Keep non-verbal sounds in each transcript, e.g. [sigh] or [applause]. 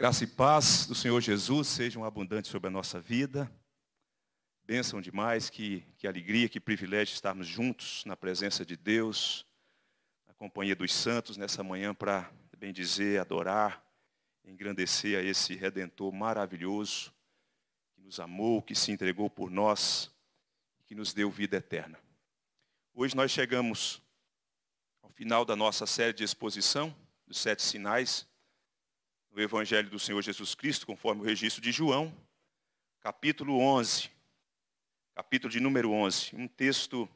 Graça e paz do Senhor Jesus sejam abundantes sobre a nossa vida. Bênção demais, que, que alegria, que privilégio estarmos juntos na presença de Deus, na companhia dos santos nessa manhã para bendizer, adorar, engrandecer a esse Redentor maravilhoso que nos amou, que se entregou por nós, que nos deu vida eterna. Hoje nós chegamos ao final da nossa série de exposição dos sete sinais do Evangelho do Senhor Jesus Cristo, conforme o registro de João, capítulo 11, capítulo de número 11. Um texto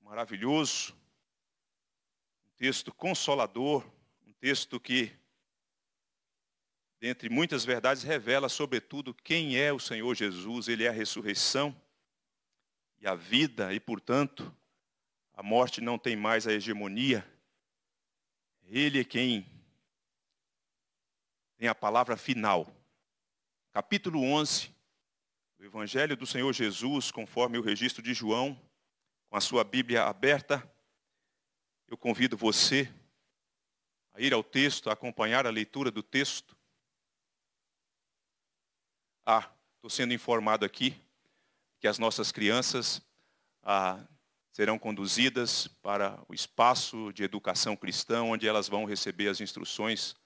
maravilhoso, um texto consolador, um texto que, dentre muitas verdades, revela, sobretudo, quem é o Senhor Jesus. Ele é a ressurreição e a vida, e, portanto, a morte não tem mais a hegemonia. Ele é quem tem a palavra final. Capítulo 11 do Evangelho do Senhor Jesus, conforme o registro de João, com a sua Bíblia aberta, eu convido você a ir ao texto, a acompanhar a leitura do texto. Ah, estou sendo informado aqui que as nossas crianças ah, serão conduzidas para o espaço de educação cristã, onde elas vão receber as instruções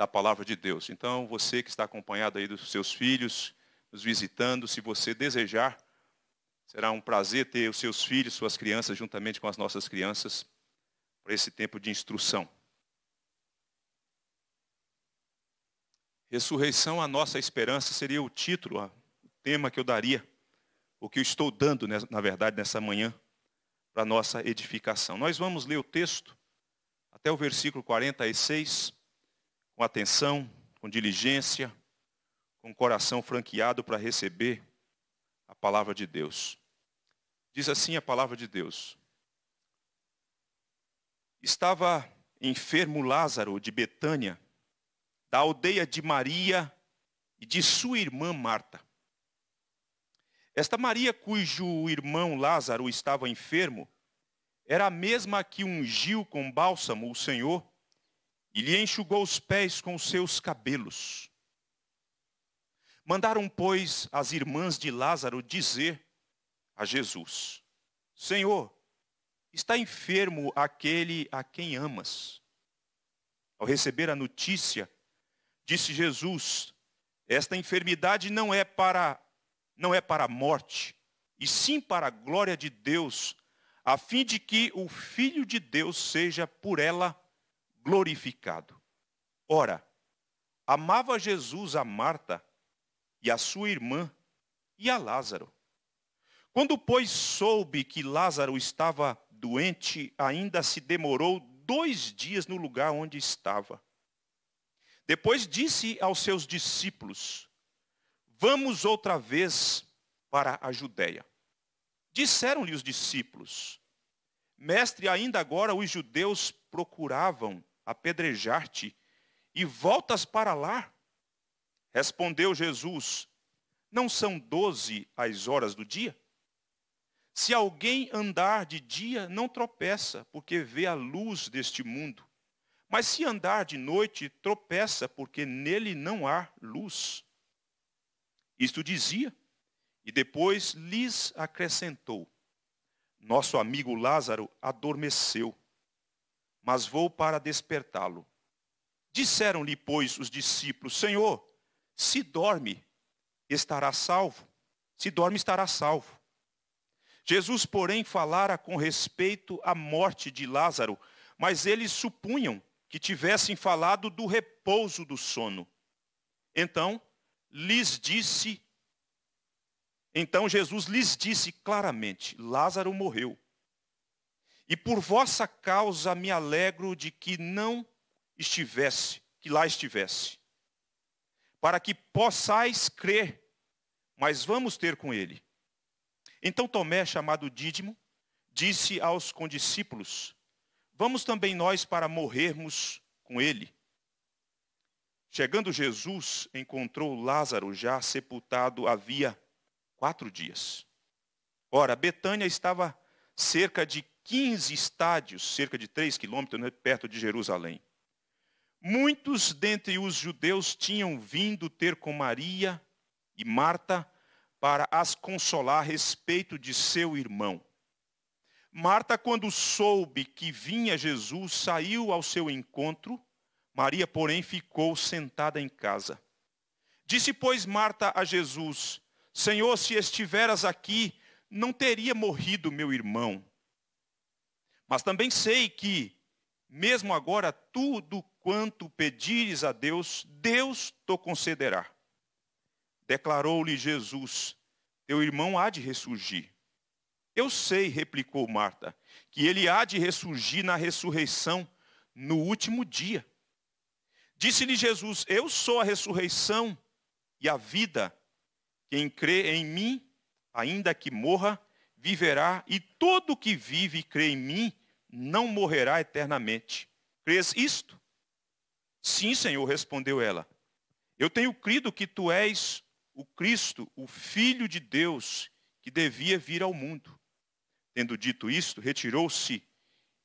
da palavra de Deus. Então, você que está acompanhado aí dos seus filhos, nos visitando, se você desejar, será um prazer ter os seus filhos, suas crianças, juntamente com as nossas crianças, para esse tempo de instrução. Ressurreição, a nossa esperança, seria o título, o tema que eu daria, o que eu estou dando, né, na verdade, nessa manhã, para a nossa edificação. Nós vamos ler o texto até o versículo 46 com atenção, com diligência, com o coração franqueado para receber a palavra de Deus. Diz assim a palavra de Deus. Estava enfermo Lázaro de Betânia, da aldeia de Maria e de sua irmã Marta. Esta Maria, cujo irmão Lázaro estava enfermo, era a mesma que ungiu com bálsamo o Senhor e lhe enxugou os pés com os seus cabelos. Mandaram, pois, as irmãs de Lázaro dizer a Jesus: Senhor, está enfermo aquele a quem amas. Ao receber a notícia, disse Jesus: Esta enfermidade não é para não é para a morte, e sim para a glória de Deus, a fim de que o filho de Deus seja por ela glorificado. Ora, amava Jesus a Marta e a sua irmã e a Lázaro. Quando, pois, soube que Lázaro estava doente, ainda se demorou dois dias no lugar onde estava. Depois disse aos seus discípulos: Vamos outra vez para a Judéia. Disseram-lhe os discípulos: Mestre, ainda agora os judeus procuravam apedrejar-te e voltas para lá? Respondeu Jesus: Não são doze as horas do dia? Se alguém andar de dia, não tropeça, porque vê a luz deste mundo. Mas se andar de noite, tropeça, porque nele não há luz. Isto dizia, e depois lhes acrescentou: Nosso amigo Lázaro adormeceu, mas vou para despertá-lo. Disseram-lhe, pois, os discípulos, Senhor, se dorme, estará salvo. Se dorme, estará salvo. Jesus, porém, falara com respeito à morte de Lázaro, mas eles supunham que tivessem falado do repouso do sono. Então, lhes disse, então Jesus lhes disse claramente: Lázaro morreu. E por vossa causa me alegro de que não estivesse, que lá estivesse, para que possais crer, mas vamos ter com ele. Então Tomé, chamado Dídimo, disse aos condiscípulos: Vamos também nós para morrermos com ele. Chegando Jesus, encontrou Lázaro já sepultado havia quatro dias. Ora, Betânia estava cerca de 15 estádios, cerca de 3 quilômetros, né, perto de Jerusalém. Muitos dentre os judeus tinham vindo ter com Maria e Marta para as consolar a respeito de seu irmão. Marta, quando soube que vinha Jesus, saiu ao seu encontro. Maria, porém, ficou sentada em casa. Disse, pois, Marta a Jesus: Senhor, se estiveras aqui, não teria morrido meu irmão. Mas também sei que, mesmo agora, tudo quanto pedires a Deus, Deus te concederá. Declarou-lhe Jesus: Teu irmão há de ressurgir. Eu sei, replicou Marta, que ele há de ressurgir na ressurreição no último dia. Disse-lhe Jesus: Eu sou a ressurreição e a vida. Quem crê em mim, ainda que morra, viverá, e todo que vive e crê em mim não morrerá eternamente. Crês isto? Sim, Senhor, respondeu ela. Eu tenho crido que tu és o Cristo, o Filho de Deus, que devia vir ao mundo. Tendo dito isto, retirou-se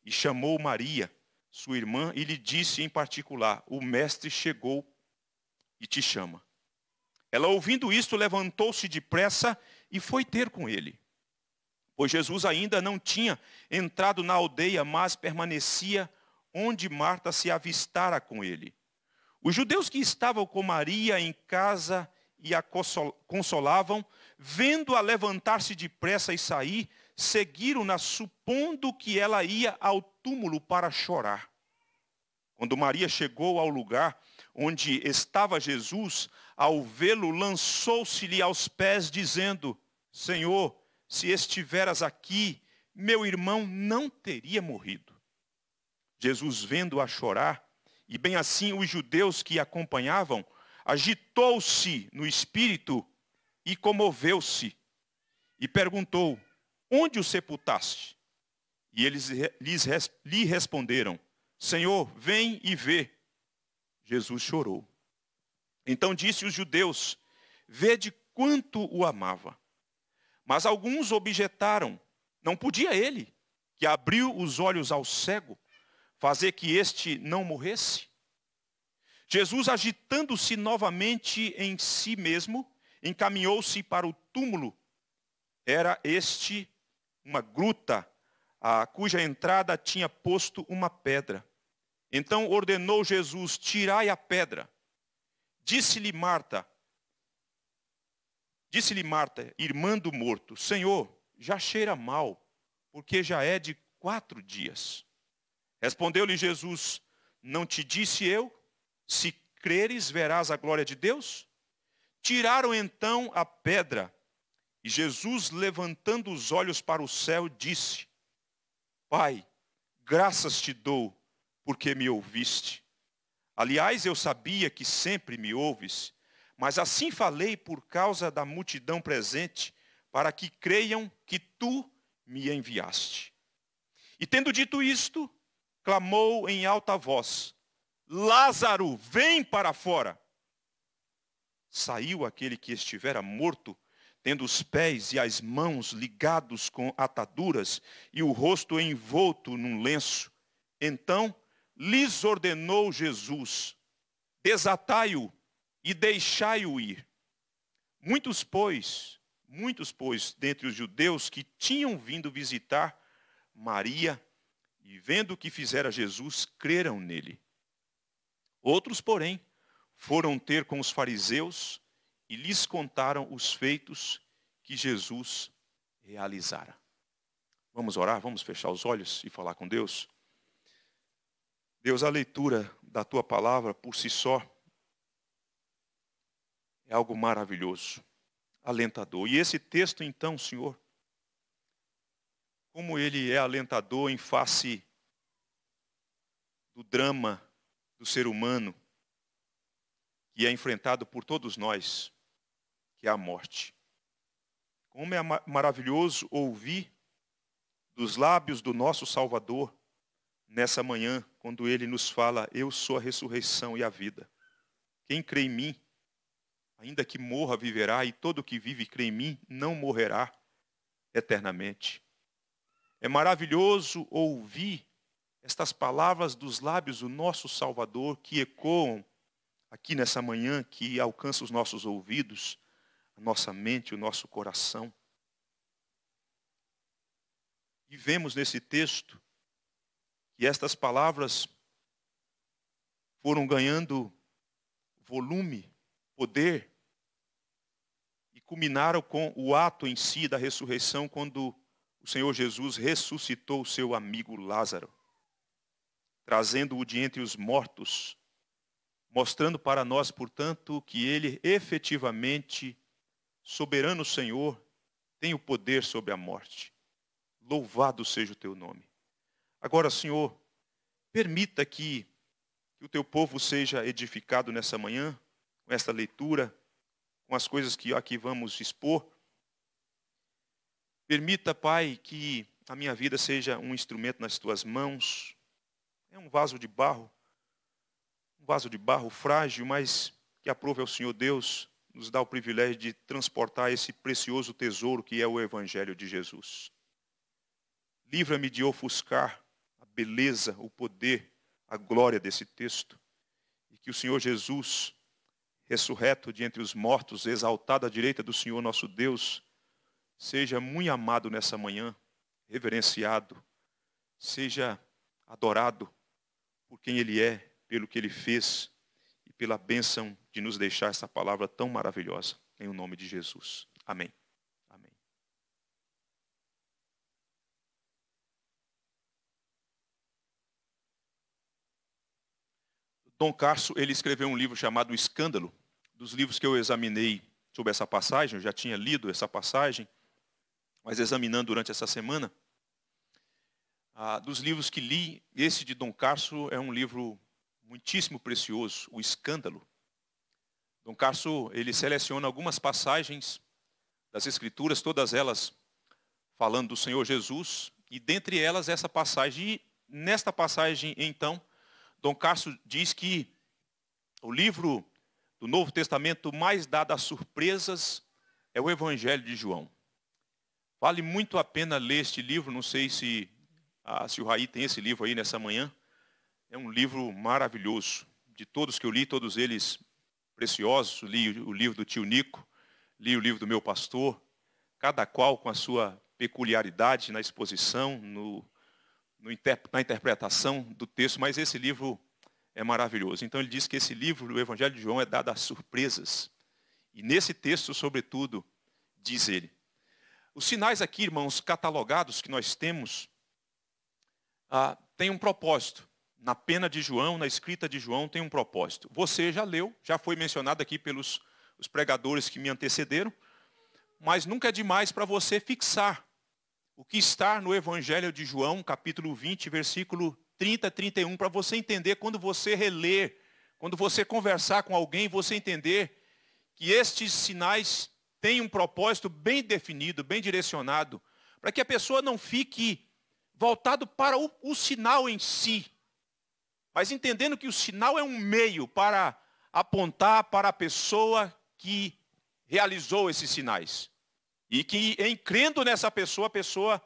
e chamou Maria, sua irmã, e lhe disse em particular: O Mestre chegou e te chama. Ela, ouvindo isto, levantou-se depressa e foi ter com ele pois Jesus ainda não tinha entrado na aldeia, mas permanecia onde Marta se avistara com ele. Os judeus que estavam com Maria em casa e a consolavam, vendo-a levantar-se depressa e sair, seguiram-na, supondo que ela ia ao túmulo para chorar. Quando Maria chegou ao lugar onde estava Jesus, ao vê-lo, lançou-se-lhe aos pés, dizendo: Senhor, se estiveras aqui, meu irmão não teria morrido. Jesus, vendo-a chorar, e bem assim os judeus que a acompanhavam, agitou-se no espírito e comoveu-se, e perguntou: Onde o sepultaste? E eles lhes, lhe responderam: Senhor, vem e vê. Jesus chorou. Então disse os judeus: Vede quanto o amava. Mas alguns objetaram: não podia ele, que abriu os olhos ao cego, fazer que este não morresse? Jesus, agitando-se novamente em si mesmo, encaminhou-se para o túmulo. Era este uma gruta, a cuja entrada tinha posto uma pedra. Então ordenou Jesus: Tirai a pedra. Disse-lhe Marta: Disse-lhe Marta, irmã do morto: Senhor, já cheira mal, porque já é de quatro dias. Respondeu-lhe Jesus: Não te disse eu? Se creres, verás a glória de Deus? Tiraram então a pedra. E Jesus, levantando os olhos para o céu, disse: Pai, graças te dou, porque me ouviste. Aliás, eu sabia que sempre me ouves, mas assim falei por causa da multidão presente, para que creiam que tu me enviaste. E tendo dito isto, clamou em alta voz: Lázaro, vem para fora. Saiu aquele que estivera morto, tendo os pés e as mãos ligados com ataduras e o rosto envolto num lenço. Então lhes ordenou Jesus: Desatai-o e deixai-o ir. Muitos, pois, muitos, pois, dentre os judeus que tinham vindo visitar Maria e vendo o que fizera Jesus, creram nele. Outros, porém, foram ter com os fariseus e lhes contaram os feitos que Jesus realizara. Vamos orar, vamos fechar os olhos e falar com Deus? Deus, a leitura da tua palavra por si só é algo maravilhoso, alentador. E esse texto, então, Senhor, como ele é alentador em face do drama do ser humano que é enfrentado por todos nós, que é a morte. Como é maravilhoso ouvir dos lábios do nosso Salvador nessa manhã, quando ele nos fala: Eu sou a ressurreição e a vida. Quem crê em mim, Ainda que morra, viverá, e todo que vive e crê em mim não morrerá eternamente. É maravilhoso ouvir estas palavras dos lábios do nosso Salvador que ecoam aqui nessa manhã, que alcança os nossos ouvidos, a nossa mente, o nosso coração. E vemos nesse texto que estas palavras foram ganhando volume, poder, culminaram com o ato em si da ressurreição, quando o Senhor Jesus ressuscitou o seu amigo Lázaro, trazendo-o de entre os mortos, mostrando para nós, portanto, que ele efetivamente, soberano Senhor, tem o poder sobre a morte. Louvado seja o teu nome. Agora, Senhor, permita que, que o teu povo seja edificado nessa manhã, com esta leitura com as coisas que aqui vamos expor. Permita, Pai, que a minha vida seja um instrumento nas tuas mãos. É um vaso de barro, um vaso de barro frágil, mas que aprove ao Senhor Deus nos dá o privilégio de transportar esse precioso tesouro que é o Evangelho de Jesus. Livra-me de ofuscar a beleza, o poder, a glória desse texto. E que o Senhor Jesus ressurreto de entre os mortos, exaltado à direita do Senhor nosso Deus, seja muito amado nessa manhã, reverenciado, seja adorado por quem Ele é, pelo que Ele fez e pela bênção de nos deixar essa palavra tão maravilhosa. Em o nome de Jesus. Amém. Dom Carso ele escreveu um livro chamado O Escândalo. Dos livros que eu examinei sobre essa passagem, eu já tinha lido essa passagem, mas examinando durante essa semana, ah, dos livros que li, esse de Dom Carso é um livro muitíssimo precioso, O Escândalo. Dom Carso ele seleciona algumas passagens das Escrituras, todas elas falando do Senhor Jesus, e dentre elas essa passagem. E nesta passagem, então, Dom Cássio diz que o livro do Novo Testamento mais dado a surpresas é o Evangelho de João. Vale muito a pena ler este livro, não sei se, ah, se o Raí tem esse livro aí nessa manhã. É um livro maravilhoso. De todos que eu li, todos eles preciosos. Li o livro do tio Nico, li o livro do meu pastor, cada qual com a sua peculiaridade na exposição, no, na interpretação do texto, mas esse livro é maravilhoso. Então ele diz que esse livro, o Evangelho de João, é dado às surpresas. E nesse texto, sobretudo, diz ele. Os sinais aqui, irmãos, catalogados que nós temos, ah, têm um propósito. Na pena de João, na escrita de João, tem um propósito. Você já leu, já foi mencionado aqui pelos os pregadores que me antecederam, mas nunca é demais para você fixar o que está no Evangelho de João, capítulo 20, versículo 30 31, para você entender quando você reler, quando você conversar com alguém, você entender que estes sinais têm um propósito bem definido, bem direcionado, para que a pessoa não fique voltado para o, o sinal em si, mas entendendo que o sinal é um meio para apontar para a pessoa que realizou esses sinais. E que, em crendo nessa pessoa, a pessoa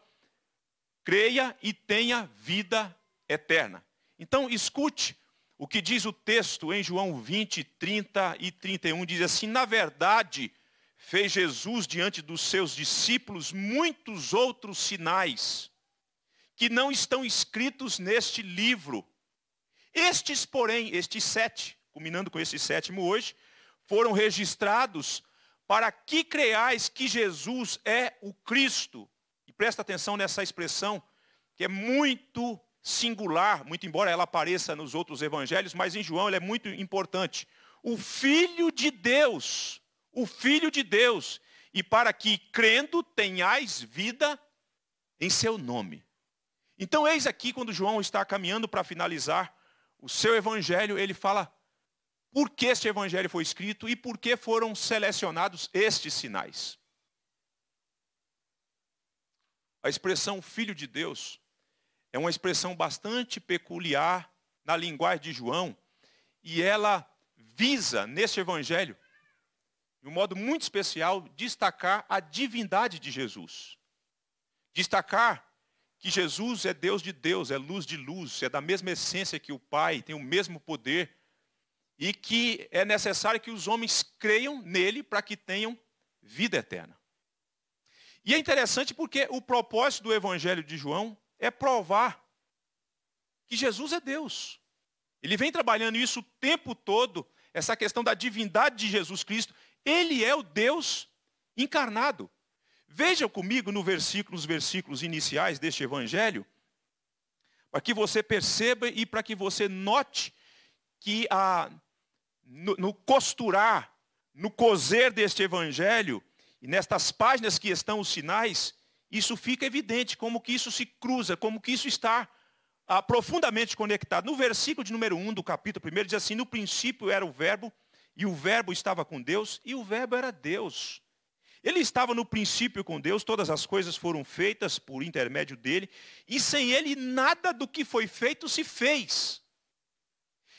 creia e tenha vida eterna. Então, escute o que diz o texto em João 20, 30 e 31. Diz assim: Na verdade, fez Jesus diante dos seus discípulos muitos outros sinais que não estão escritos neste livro. Estes, porém, estes sete, culminando com esse sétimo hoje, foram registrados para que creais que Jesus é o Cristo. E presta atenção nessa expressão, que é muito singular, muito embora ela apareça nos outros evangelhos, mas em João ela é muito importante. O Filho de Deus, o Filho de Deus, e para que, crendo, tenhais vida em seu nome. Então, eis aqui, quando João está caminhando para finalizar o seu evangelho, ele fala por que este evangelho foi escrito e por que foram selecionados estes sinais. A expressão filho de Deus é uma expressão bastante peculiar na linguagem de João e ela visa, neste evangelho, de um modo muito especial, destacar a divindade de Jesus. Destacar que Jesus é Deus de Deus, é luz de luz, é da mesma essência que o Pai, tem o mesmo poder e que é necessário que os homens creiam nele para que tenham vida eterna. E é interessante porque o propósito do Evangelho de João é provar que Jesus é Deus. Ele vem trabalhando isso o tempo todo, essa questão da divindade de Jesus Cristo. Ele é o Deus encarnado. Veja comigo no versículo, nos versículos iniciais deste Evangelho, para que você perceba e para que você note que a no, no costurar, no coser deste evangelho, e nestas páginas que estão os sinais, isso fica evidente, como que isso se cruza, como que isso está ah, profundamente conectado. No versículo de número 1 do capítulo 1, diz assim, no princípio era o verbo, e o verbo estava com Deus, e o verbo era Deus. Ele estava no princípio com Deus, todas as coisas foram feitas por intermédio dele, e sem ele nada do que foi feito se fez.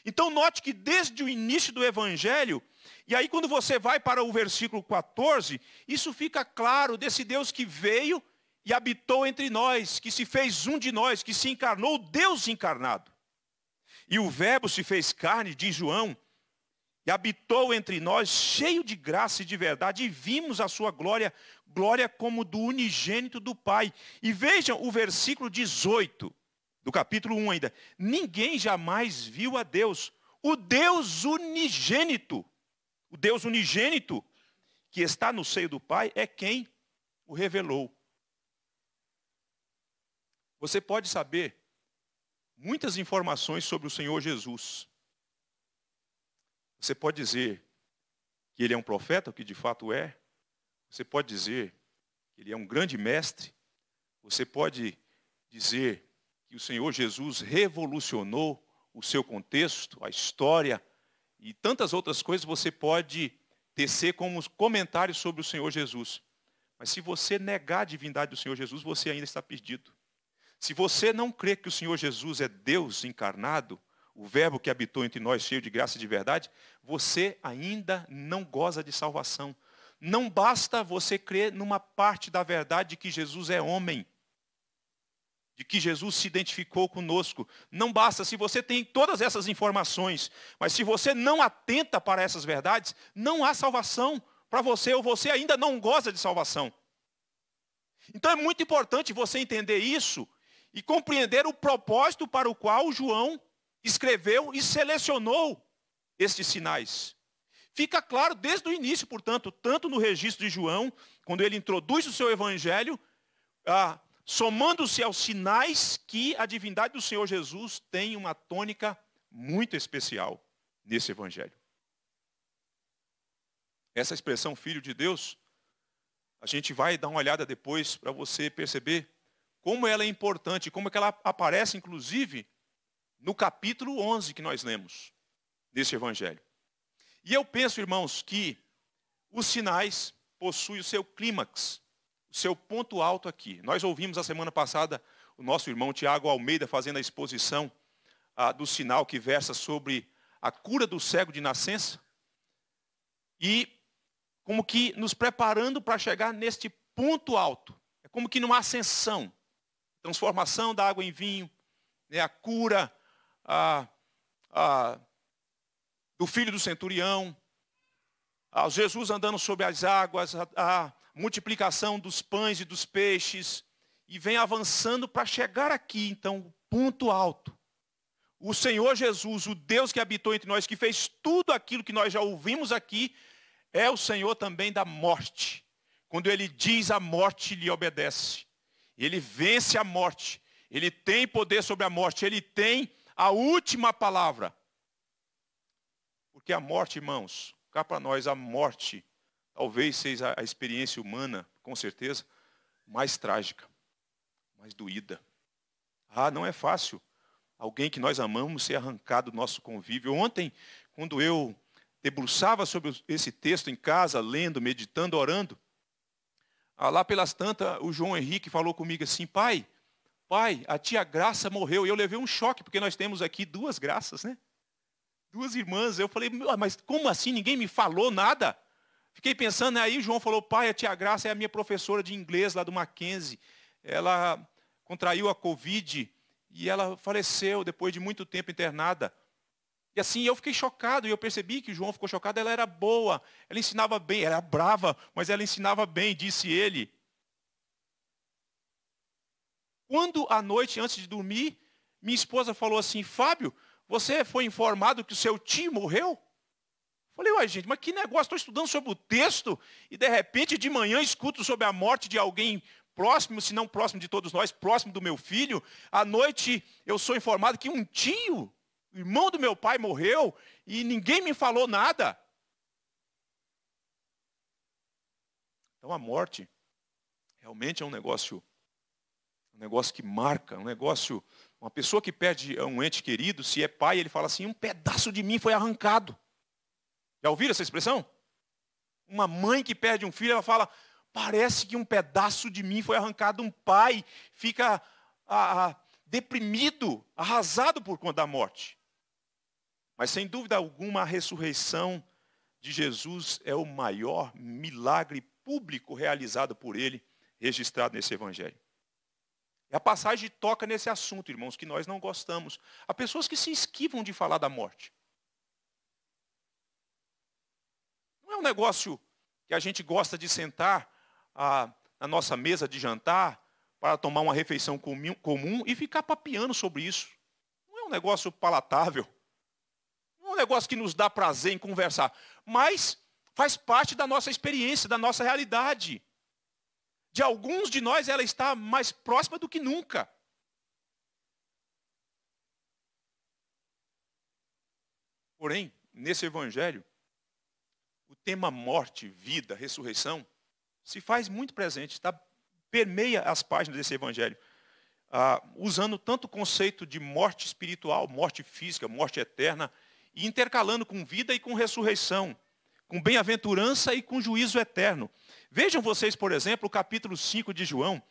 Então, note que desde o início do Evangelho, e aí quando você vai para o versículo 14, isso fica claro desse Deus que veio e habitou entre nós, que se fez um de nós, que se encarnou, Deus encarnado. E o Verbo se fez carne, diz João, e habitou entre nós, cheio de graça e de verdade, e vimos a sua glória, glória como do unigênito do Pai. E vejam o versículo 18 do capítulo 1 ainda. Ninguém jamais viu a Deus, o Deus unigênito. O Deus unigênito que está no seio do Pai é quem o revelou. Você pode saber muitas informações sobre o Senhor Jesus. Você pode dizer que ele é um profeta, o que de fato é. Você pode dizer que ele é um grande mestre. Você pode dizer que o Senhor Jesus revolucionou o seu contexto, a história e tantas outras coisas você pode tecer como comentários sobre o Senhor Jesus. Mas se você negar a divindade do Senhor Jesus, você ainda está perdido. Se você não crê que o Senhor Jesus é Deus encarnado, o Verbo que habitou entre nós, cheio de graça e de verdade, você ainda não goza de salvação. Não basta você crer numa parte da verdade de que Jesus é homem de que Jesus se identificou conosco. Não basta, se você tem todas essas informações, mas se você não atenta para essas verdades, não há salvação para você ou você ainda não goza de salvação. Então é muito importante você entender isso e compreender o propósito para o qual João escreveu e selecionou estes sinais. Fica claro desde o início, portanto, tanto no registro de João, quando ele introduz o seu evangelho, ah, somando-se aos sinais que a divindade do Senhor Jesus tem uma tônica muito especial nesse evangelho. Essa expressão filho de Deus, a gente vai dar uma olhada depois para você perceber como ela é importante, como é que ela aparece inclusive no capítulo 11 que nós lemos nesse evangelho. E eu penso, irmãos, que os sinais possuem o seu clímax seu ponto alto aqui. Nós ouvimos a semana passada o nosso irmão Tiago Almeida fazendo a exposição ah, do sinal que versa sobre a cura do cego de nascença. E como que nos preparando para chegar neste ponto alto. É como que numa ascensão. Transformação da água em vinho, né, a cura a, a, do filho do centurião, a Jesus andando sobre as águas, a, multiplicação dos pães e dos peixes, e vem avançando para chegar aqui, então, o ponto alto. O Senhor Jesus, o Deus que habitou entre nós, que fez tudo aquilo que nós já ouvimos aqui, é o Senhor também da morte. Quando ele diz a morte, lhe obedece. Ele vence a morte. Ele tem poder sobre a morte. Ele tem a última palavra. Porque a morte, irmãos, cá para nós, a morte talvez seja a experiência humana, com certeza, mais trágica, mais doída. Ah, não é fácil alguém que nós amamos ser arrancado do nosso convívio. Ontem, quando eu debruçava sobre esse texto em casa, lendo, meditando, orando, ah, lá pelas tantas, o João Henrique falou comigo assim: pai, pai, a tia Graça morreu. E eu levei um choque, porque nós temos aqui duas graças, né? Duas irmãs. Eu falei: mas como assim? Ninguém me falou nada. Fiquei pensando, né, aí aí João falou, pai, a tia Graça é a minha professora de inglês lá do Mackenzie. Ela contraiu a Covid e ela faleceu depois de muito tempo internada. E assim, eu fiquei chocado, e eu percebi que João ficou chocado, ela era boa, ela ensinava bem, ela era brava, mas ela ensinava bem, disse ele. Quando à noite, antes de dormir, minha esposa falou assim: Fábio, você foi informado que o seu tio morreu? Falei, uai, gente, mas que negócio, estou estudando sobre o texto e de repente de manhã escuto sobre a morte de alguém próximo, se não próximo de todos nós, próximo do meu filho. À noite eu sou informado que um tio, irmão do meu pai, morreu e ninguém me falou nada. Então a morte realmente é um negócio, um negócio que marca, um negócio. Uma pessoa que perde um ente querido, se é pai, ele fala assim: um pedaço de mim foi arrancado. Já ouviram essa expressão? Uma mãe que perde um filho, ela fala: parece que um pedaço de mim foi arrancado. Um pai fica a, a, deprimido, arrasado por conta da morte. Mas sem dúvida alguma, a ressurreição de Jesus é o maior milagre público realizado por ele, registrado nesse evangelho. E a passagem toca nesse assunto, irmãos, que nós não gostamos. Há pessoas que se esquivam de falar da morte. Não é um negócio que a gente gosta de sentar a, ah, na nossa mesa de jantar para tomar uma refeição comum, e ficar papiando sobre isso. Não é um negócio palatável. Não é um negócio que nos dá prazer em conversar. Mas faz parte da nossa experiência, da nossa realidade. De alguns de nós, ela está mais próxima do que nunca. Porém, nesse evangelho, tema morte, vida, ressurreição se faz muito presente, está permeia as páginas desse evangelho, ah, usando tanto o conceito de morte espiritual, morte física, morte eterna, e intercalando com vida e com ressurreição, com bem-aventurança e com juízo eterno. Vejam vocês, por exemplo, o capítulo 5 de João,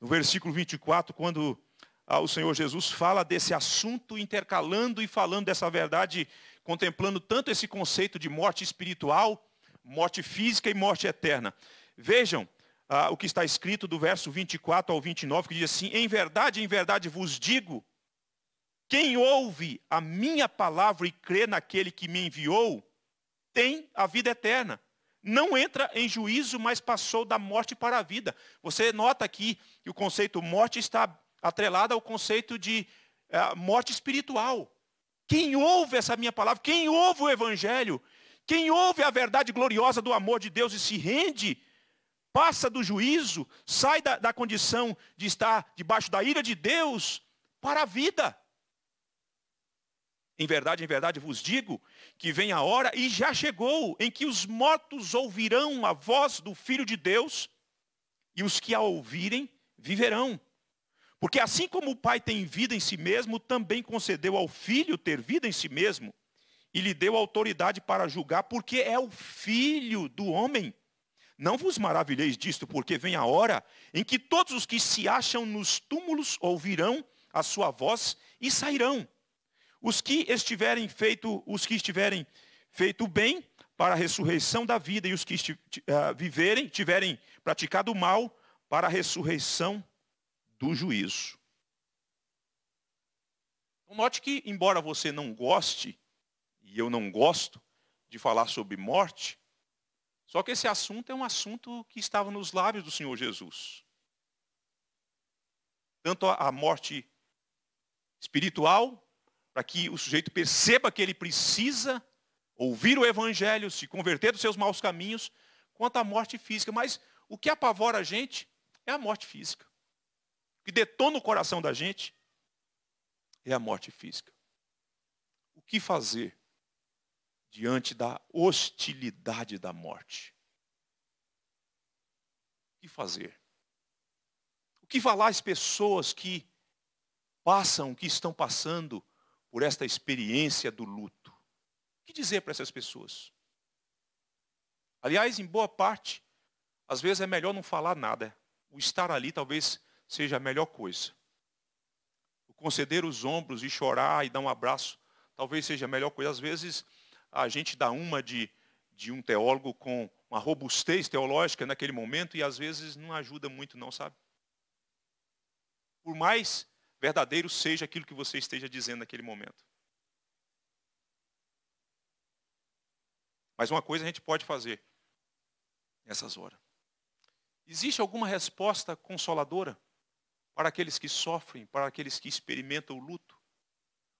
no versículo 24, quando ah, o Senhor Jesus fala desse assunto, intercalando e falando dessa verdade, contemplando tanto esse conceito de morte espiritual, morte física e morte eterna. Vejam ah, o que está escrito do verso 24 ao 29, que diz assim: Em verdade, em verdade vos digo, quem ouve a minha palavra e crê naquele que me enviou, tem a vida eterna. Não entra em juízo, mas passou da morte para a vida. Você nota aqui que o conceito morte está atrelado ao conceito de ah, morte espiritual. Quem ouve essa minha palavra, quem ouve o evangelho quem ouve a verdade gloriosa do amor de Deus e se rende, passa do juízo, sai da, da condição de estar debaixo da ira de Deus para a vida. Em verdade, em verdade vos digo que vem a hora e já chegou em que os mortos ouvirão a voz do Filho de Deus e os que a ouvirem viverão. Porque assim como o Pai tem vida em si mesmo, também concedeu ao Filho ter vida em si mesmo, e lhe deu autoridade para julgar, porque é o filho do homem. Não vos maravilheis disto, porque vem a hora em que todos os que se acham nos túmulos ouvirão a sua voz e sairão. Os que estiverem feito, os que estiverem feito bem para a ressurreição da vida e os que uh, viverem, tiverem praticado mal para a ressurreição do juízo. Note que, embora você não goste e eu não gosto de falar sobre morte, só que esse assunto é um assunto que estava nos lábios do Senhor Jesus. Tanto a morte espiritual, para que o sujeito perceba que ele precisa ouvir o evangelho, se converter dos seus maus caminhos, quanto a morte física. Mas o que apavora a gente é a morte física. O que detona o coração da gente é a morte física. O que fazer diante da hostilidade da morte. O que fazer? O que falar às pessoas que passam, que estão passando por esta experiência do luto? O que dizer para essas pessoas? Aliás, em boa parte, às vezes é melhor não falar nada. O estar ali talvez seja a melhor coisa. O conceder os ombros e chorar e dar um abraço talvez seja a melhor coisa. Às vezes a gente dá uma de, de um teólogo com uma robustez teológica naquele momento e às vezes não ajuda muito, não, sabe? Por mais verdadeiro seja aquilo que você esteja dizendo naquele momento. Mas uma coisa a gente pode fazer nessas horas. Existe alguma resposta consoladora para aqueles que sofrem, para aqueles que experimentam o luto?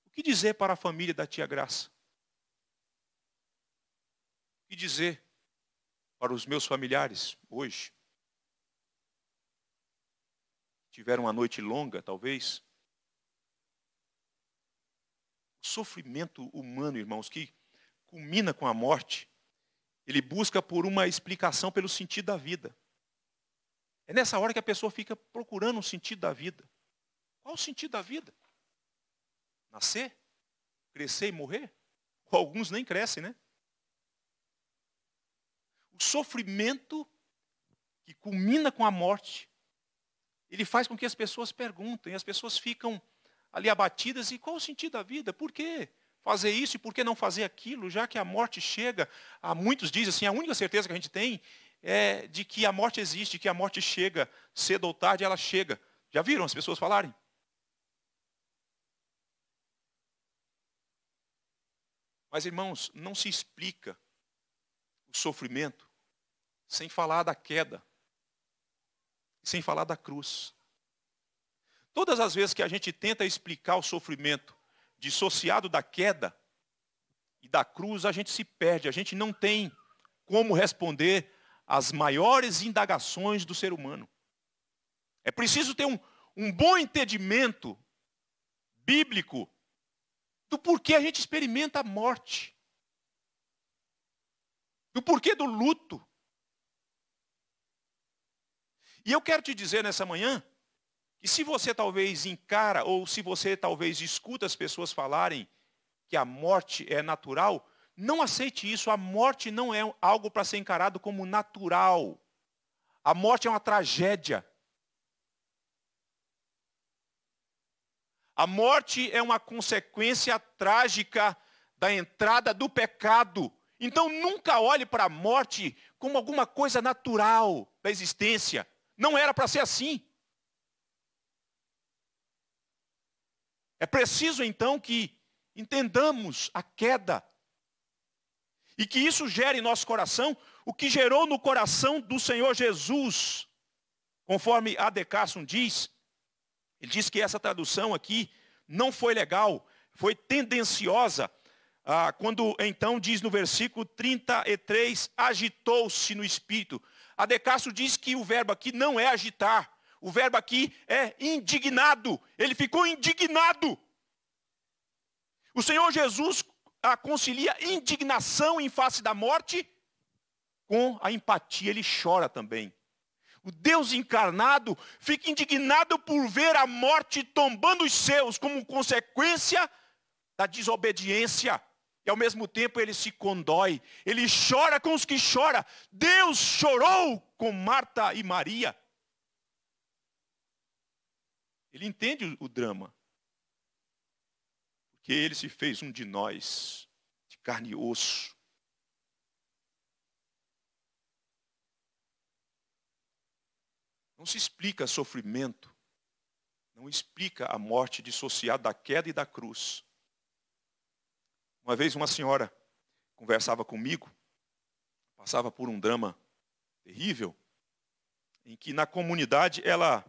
O que dizer para a família da tia Graça? e dizer para os meus familiares hoje, tiveram uma noite longa, talvez, o sofrimento humano, irmãos, que culmina com a morte, ele busca por uma explicação pelo sentido da vida. É nessa hora que a pessoa fica procurando um sentido da vida. Qual o sentido da vida? Nascer? Crescer e morrer? Alguns nem crescem, né? o sofrimento que culmina com a morte, ele faz com que as pessoas perguntem, as pessoas ficam ali abatidas, e qual o sentido da vida? Por quê? Fazer isso e por que não fazer aquilo, já que a morte chega? Há muitos dizem assim, a única certeza que a gente tem é de que a morte existe, que a morte chega, cedo ou tarde ela chega. Já viram as pessoas falarem? Mas, irmãos, não se explica sofrimento, sem falar da queda, sem falar da cruz. Todas as vezes que a gente tenta explicar o sofrimento dissociado da queda e da cruz, a gente se perde, a gente não tem como responder às maiores indagações do ser humano. É preciso ter um, um bom entendimento bíblico do porquê a gente experimenta a morte. E o porquê do luto. E eu quero te dizer nessa manhã que se você talvez encara ou se você talvez escuta as pessoas falarem que a morte é natural, não aceite isso. A morte não é algo para ser encarado como natural. A morte é uma tragédia. A morte é uma consequência trágica da entrada do pecado então nunca olhe para a morte como alguma coisa natural da existência. Não era para ser assim. É preciso então que entendamos a queda e que isso gere em nosso coração o que gerou no coração do Senhor Jesus. Conforme A. De Carson diz, ele diz que essa tradução aqui não foi legal, foi tendenciosa ah, quando então diz no versículo 33, agitou-se no espírito. a Adecasso diz que o verbo aqui não é agitar, o verbo aqui é indignado. Ele ficou indignado. O Senhor Jesus a concilia indignação em face da morte com a empatia, ele chora também. O Deus encarnado fica indignado por ver a morte tombando os seus como consequência da desobediência. E ao mesmo tempo ele se condói, ele chora com os que choram. Deus chorou com Marta e Maria. Ele entende o drama. Porque ele se fez um de nós, de carne e osso. Não se explica sofrimento, não explica a morte dissociada da queda e da cruz uma vez uma senhora conversava comigo, passava por um drama terrível, em que na comunidade ela,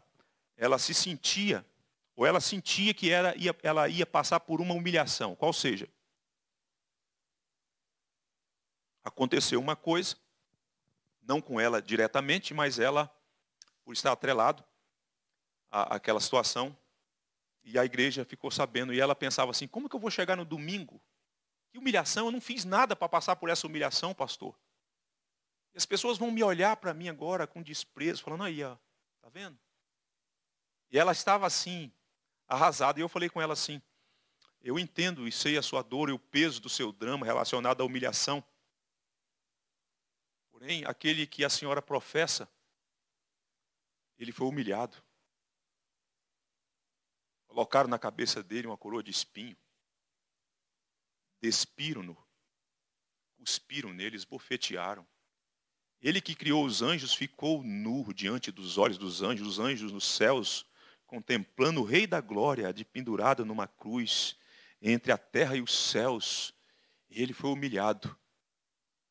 ela se sentia, ou ela sentia que era, ia, ela ia passar por uma humilhação, qual seja. Aconteceu uma coisa, não com ela diretamente, mas ela, por estar atrelado à, àquela situação, e a igreja ficou sabendo, e ela pensava assim, como que eu vou chegar no domingo que humilhação, eu não fiz nada para passar por essa humilhação, pastor. E as pessoas vão me olhar para mim agora com desprezo, falando aí, ó, tá vendo? E ela estava assim, arrasada, e eu falei com ela assim: "Eu entendo e sei a sua dor e o peso do seu drama relacionado à humilhação. Porém, aquele que a senhora professa, ele foi humilhado. Colocaram na cabeça dele uma coroa de espinho despiram-no, cuspiram neles, bofetearam. Ele que criou os anjos ficou nu diante dos olhos dos anjos, os anjos nos céus, contemplando o Rei da Glória, de pendurado numa cruz, entre a terra e os céus. ele foi humilhado.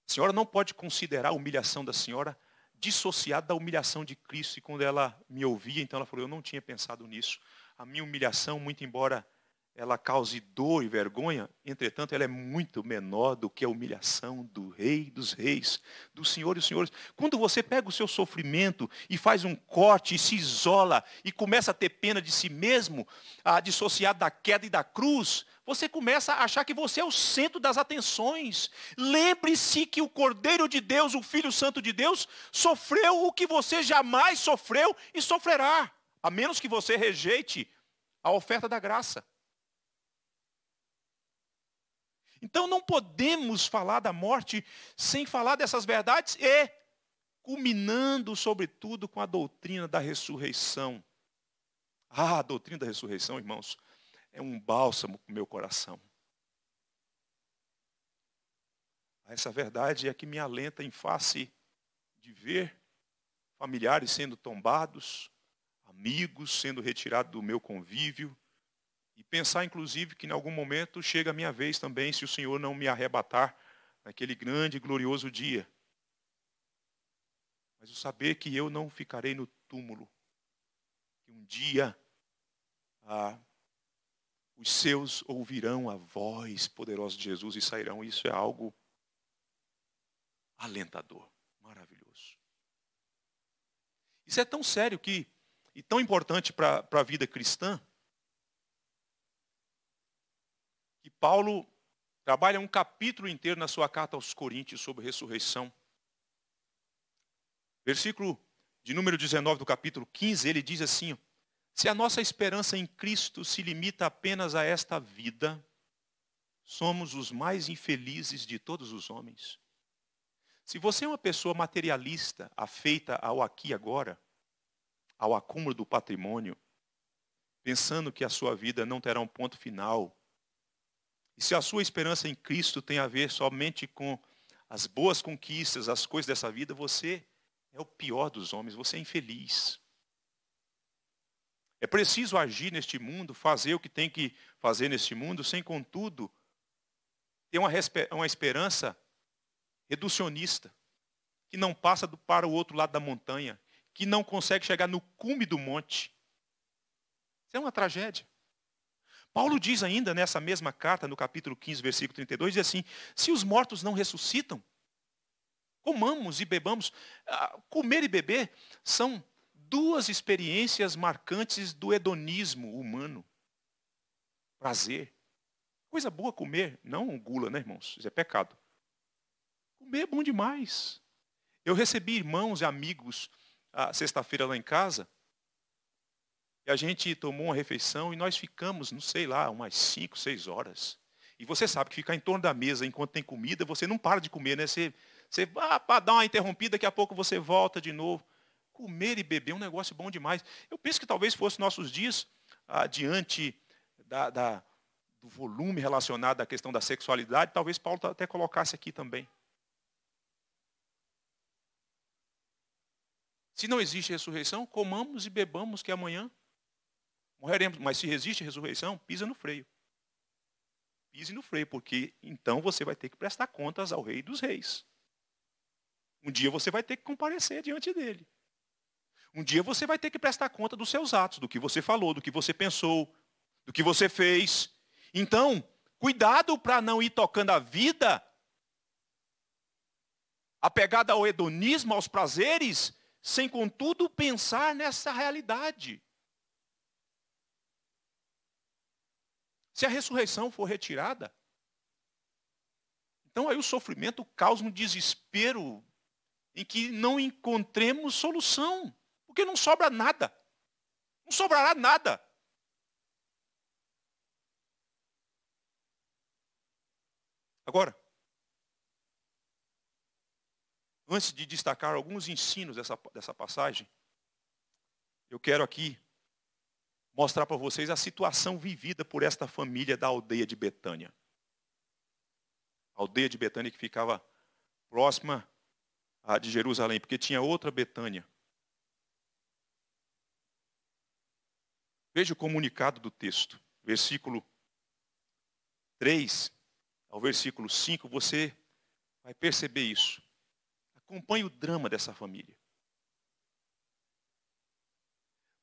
A senhora não pode considerar a humilhação da senhora dissociada da humilhação de Cristo. E quando ela me ouvia, então ela falou: Eu não tinha pensado nisso. A minha humilhação, muito embora ela cause dor e vergonha, entretanto, ela é muito menor do que a humilhação do rei dos reis, do senhor e dos senhores. Quando você pega o seu sofrimento e faz um corte e se isola e começa a ter pena de si mesmo, a dissociar da queda e da cruz, você começa a achar que você é o centro das atenções. Lembre-se que o Cordeiro de Deus, o Filho Santo de Deus, sofreu o que você jamais sofreu e sofrerá, a menos que você rejeite a oferta da graça. Então não podemos falar da morte sem falar dessas verdades e culminando, sobretudo, com a doutrina da ressurreição. Ah, a doutrina da ressurreição, irmãos, é um bálsamo para o meu coração. Essa verdade é que me alenta em face de ver familiares sendo tombados, amigos sendo retirados do meu convívio, e pensar, inclusive, que em algum momento chega a minha vez também, se o Senhor não me arrebatar naquele grande e glorioso dia. Mas o saber que eu não ficarei no túmulo, que um dia ah, os seus ouvirão a voz poderosa de Jesus e sairão, isso é algo alentador, maravilhoso. Isso é tão sério que, e tão importante para a vida cristã, E Paulo trabalha um capítulo inteiro na sua carta aos Coríntios sobre ressurreição. Versículo de número 19 do capítulo 15, ele diz assim: Se a nossa esperança em Cristo se limita apenas a esta vida, somos os mais infelizes de todos os homens. Se você é uma pessoa materialista, afeita ao aqui e agora, ao acúmulo do patrimônio, pensando que a sua vida não terá um ponto final, e se a sua esperança em Cristo tem a ver somente com as boas conquistas, as coisas dessa vida, você é o pior dos homens, você é infeliz. É preciso agir neste mundo, fazer o que tem que fazer neste mundo, sem, contudo, ter uma, uma esperança reducionista, que não passa do, para o outro lado da montanha, que não consegue chegar no cume do monte. Isso é uma tragédia. Paulo diz ainda nessa mesma carta, no capítulo 15, versículo 32, diz assim: Se os mortos não ressuscitam, comamos e bebamos. Ah, comer e beber são duas experiências marcantes do hedonismo humano. Prazer. Coisa boa comer, não gula, né, irmãos? Isso é pecado. Comer é bom demais. Eu recebi irmãos e amigos ah, sexta-feira lá em casa e a gente tomou uma refeição e nós ficamos, não sei lá, umas 5, 6 horas. E você sabe que ficar em torno da mesa enquanto tem comida, você não para de comer, né? Você, você ah, dá uma interrompida, daqui a pouco você volta de novo. Comer e beber é um negócio bom demais. Eu penso que talvez fosse nossos dias, ah, diante da, da, do volume relacionado à questão da sexualidade, talvez Paulo até colocasse aqui também. Se não existe ressurreição, comamos e bebamos, que amanhã Morreremos, mas se resiste à ressurreição, pisa no freio. Pise no freio, porque então você vai ter que prestar contas ao Rei dos Reis. Um dia você vai ter que comparecer diante dele. Um dia você vai ter que prestar conta dos seus atos, do que você falou, do que você pensou, do que você fez. Então, cuidado para não ir tocando a vida apegada ao hedonismo, aos prazeres, sem contudo pensar nessa realidade Se a ressurreição for retirada, então aí o sofrimento causa um desespero em que não encontremos solução, porque não sobra nada. Não sobrará nada. Agora, antes de destacar alguns ensinos dessa, dessa passagem, eu quero aqui mostrar para vocês a situação vivida por esta família da aldeia de Betânia. A aldeia de Betânia que ficava próxima à de Jerusalém, porque tinha outra Betânia. Veja o comunicado do texto, versículo 3 ao versículo 5, você vai perceber isso. Acompanhe o drama dessa família.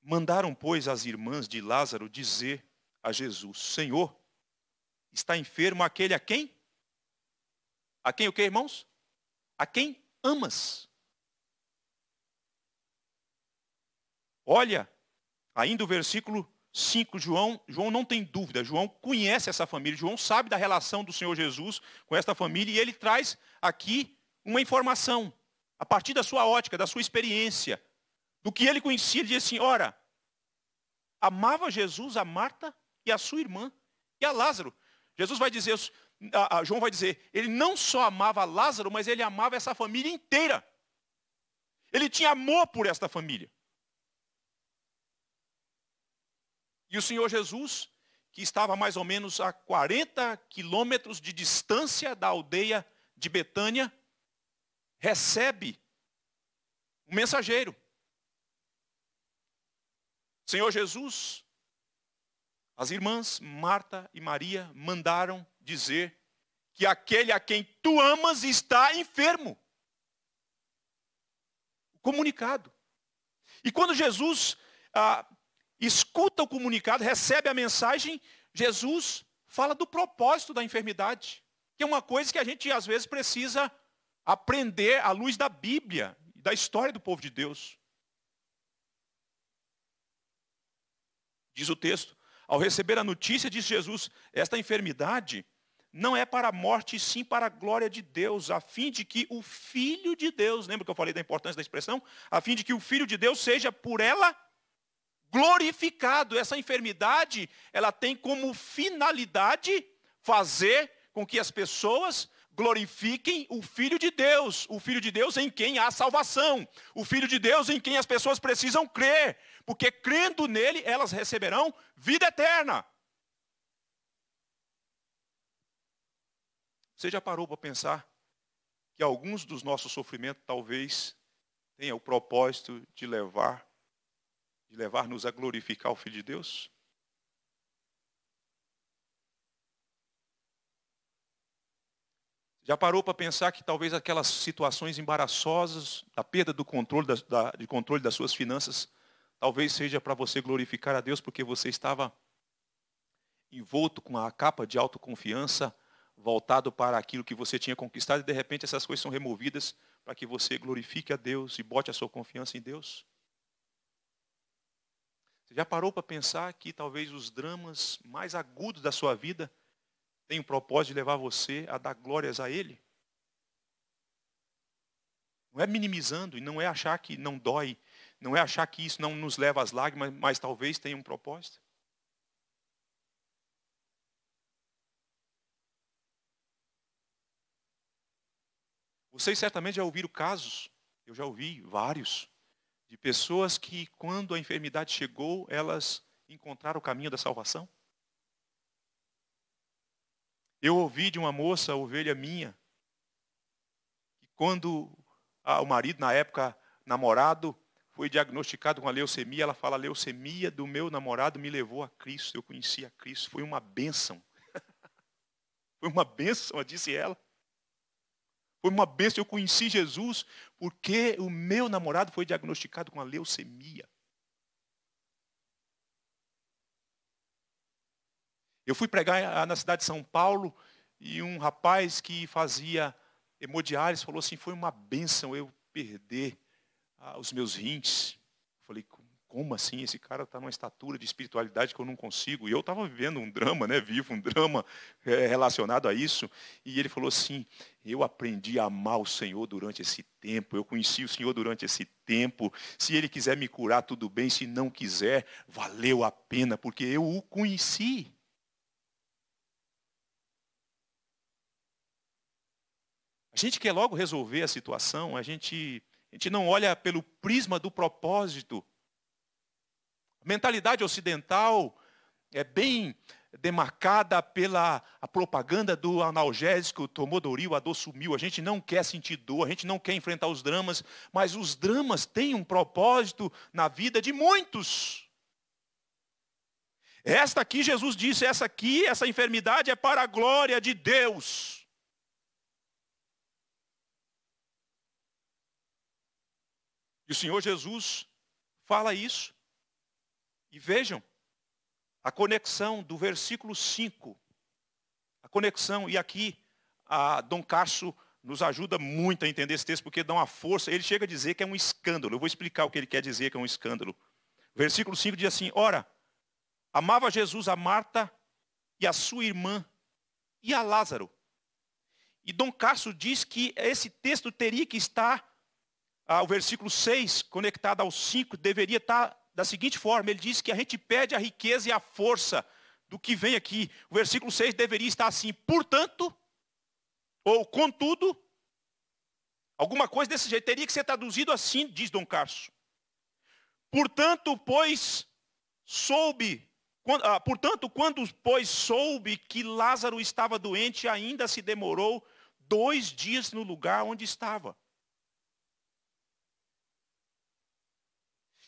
Mandaram, pois, as irmãs de Lázaro dizer a Jesus: Senhor, está enfermo aquele a quem? A quem o que, irmãos? A quem amas. Olha, ainda o versículo 5, João, João não tem dúvida, João conhece essa família, João sabe da relação do Senhor Jesus com esta família e ele traz aqui uma informação, a partir da sua ótica, da sua experiência do que ele conhecia, ele dizia assim: ora, amava Jesus a Marta e a sua irmã e a Lázaro. Jesus vai dizer, a, a João vai dizer, ele não só amava Lázaro, mas ele amava essa família inteira. Ele tinha amor por esta família. E o Senhor Jesus, que estava mais ou menos a 40 quilômetros de distância da aldeia de Betânia, recebe um mensageiro. Senhor Jesus, as irmãs Marta e Maria mandaram dizer que aquele a quem tu amas está enfermo. Comunicado. E quando Jesus ah, escuta o comunicado, recebe a mensagem, Jesus fala do propósito da enfermidade, que é uma coisa que a gente às vezes precisa aprender à luz da Bíblia e da história do povo de Deus. diz o texto. Ao receber a notícia, diz Jesus: Esta enfermidade não é para a morte, sim para a glória de Deus, a fim de que o Filho de Deus, lembra que eu falei da importância da expressão? A fim de que o Filho de Deus seja por ela glorificado. Essa enfermidade, ela tem como finalidade fazer com que as pessoas glorifiquem o Filho de Deus, o Filho de Deus em quem há salvação, o Filho de Deus em quem as pessoas precisam crer, porque crendo nele elas receberão vida eterna. Você já parou para pensar que alguns dos nossos sofrimentos talvez tenha o propósito de levar de levar-nos a glorificar o Filho de Deus? Já parou para pensar que talvez aquelas situações embaraçosas, a perda do controle, da, de controle das suas finanças, talvez seja para você glorificar a Deus porque você estava envolto com a capa de autoconfiança, voltado para aquilo que você tinha conquistado, e de repente essas coisas são removidas para que você glorifique a Deus e bote a sua confiança em Deus? Você já parou para pensar que talvez os dramas mais agudos da sua vida tem o propósito de levar você a dar glórias a Ele. Não é minimizando e não é achar que não dói, não é achar que isso não nos leva às lágrimas, mas talvez tenha um propósito. Vocês certamente já ouviram casos, eu já ouvi vários, de pessoas que, quando a enfermidade chegou, elas encontraram o caminho da salvação? Eu ouvi de uma moça, ovelha minha, que quando o marido, na época namorado, foi diagnosticado com a leucemia, ela fala: a leucemia do meu namorado me levou a Cristo, eu conheci a Cristo, foi uma bênção. [laughs] foi uma bênção, disse ela. Foi uma bênção, eu conheci Jesus, porque o meu namorado foi diagnosticado com a leucemia. Eu fui pregar ah, na cidade de São Paulo e um rapaz que fazia hemodiálise falou assim: foi uma benção eu perder ah, os meus rins. Eu falei, como assim? Esse cara está numa estatura de espiritualidade que eu não consigo. E eu estava vivendo um drama, né? Vivo um drama eh, relacionado a isso. E ele falou assim: eu aprendi a amar o Senhor durante esse tempo. Eu conheci o Senhor durante esse tempo. Se ele quiser me curar, tudo bem. Se não quiser, valeu a pena, porque eu o conheci. a gente quer logo resolver a situação, a gente, a gente não olha pelo prisma do propósito. A mentalidade ocidental é bem demarcada pela propaganda do analgésico, tomou doril, a dor sumiu. A gente não quer sentir dor, a gente não quer enfrentar os dramas, mas os dramas têm um propósito na vida de muitos. Esta aqui, Jesus disse, essa aqui, essa enfermidade é para a glória de Deus. E o Senhor Jesus fala isso. E vejam a conexão do versículo 5. A conexão, e aqui a Dom Carso nos ajuda muito a entender esse texto, porque dá uma força. Ele chega a dizer que é um escândalo. Eu vou explicar o que ele quer dizer que é um escândalo. Versículo 5 diz assim: Ora, amava Jesus a Marta e a sua irmã e a Lázaro. E Dom Carso diz que esse texto teria que estar ah, o versículo 6, conectado ao 5, deveria estar tá da seguinte forma: ele diz que a gente pede a riqueza e a força do que vem aqui. O versículo 6 deveria estar assim: portanto, ou contudo, alguma coisa desse jeito, teria que ser traduzido assim, diz Dom Carso. Portanto, pois soube quando, ah, portanto, quando, pois, soube que Lázaro estava doente, ainda se demorou dois dias no lugar onde estava.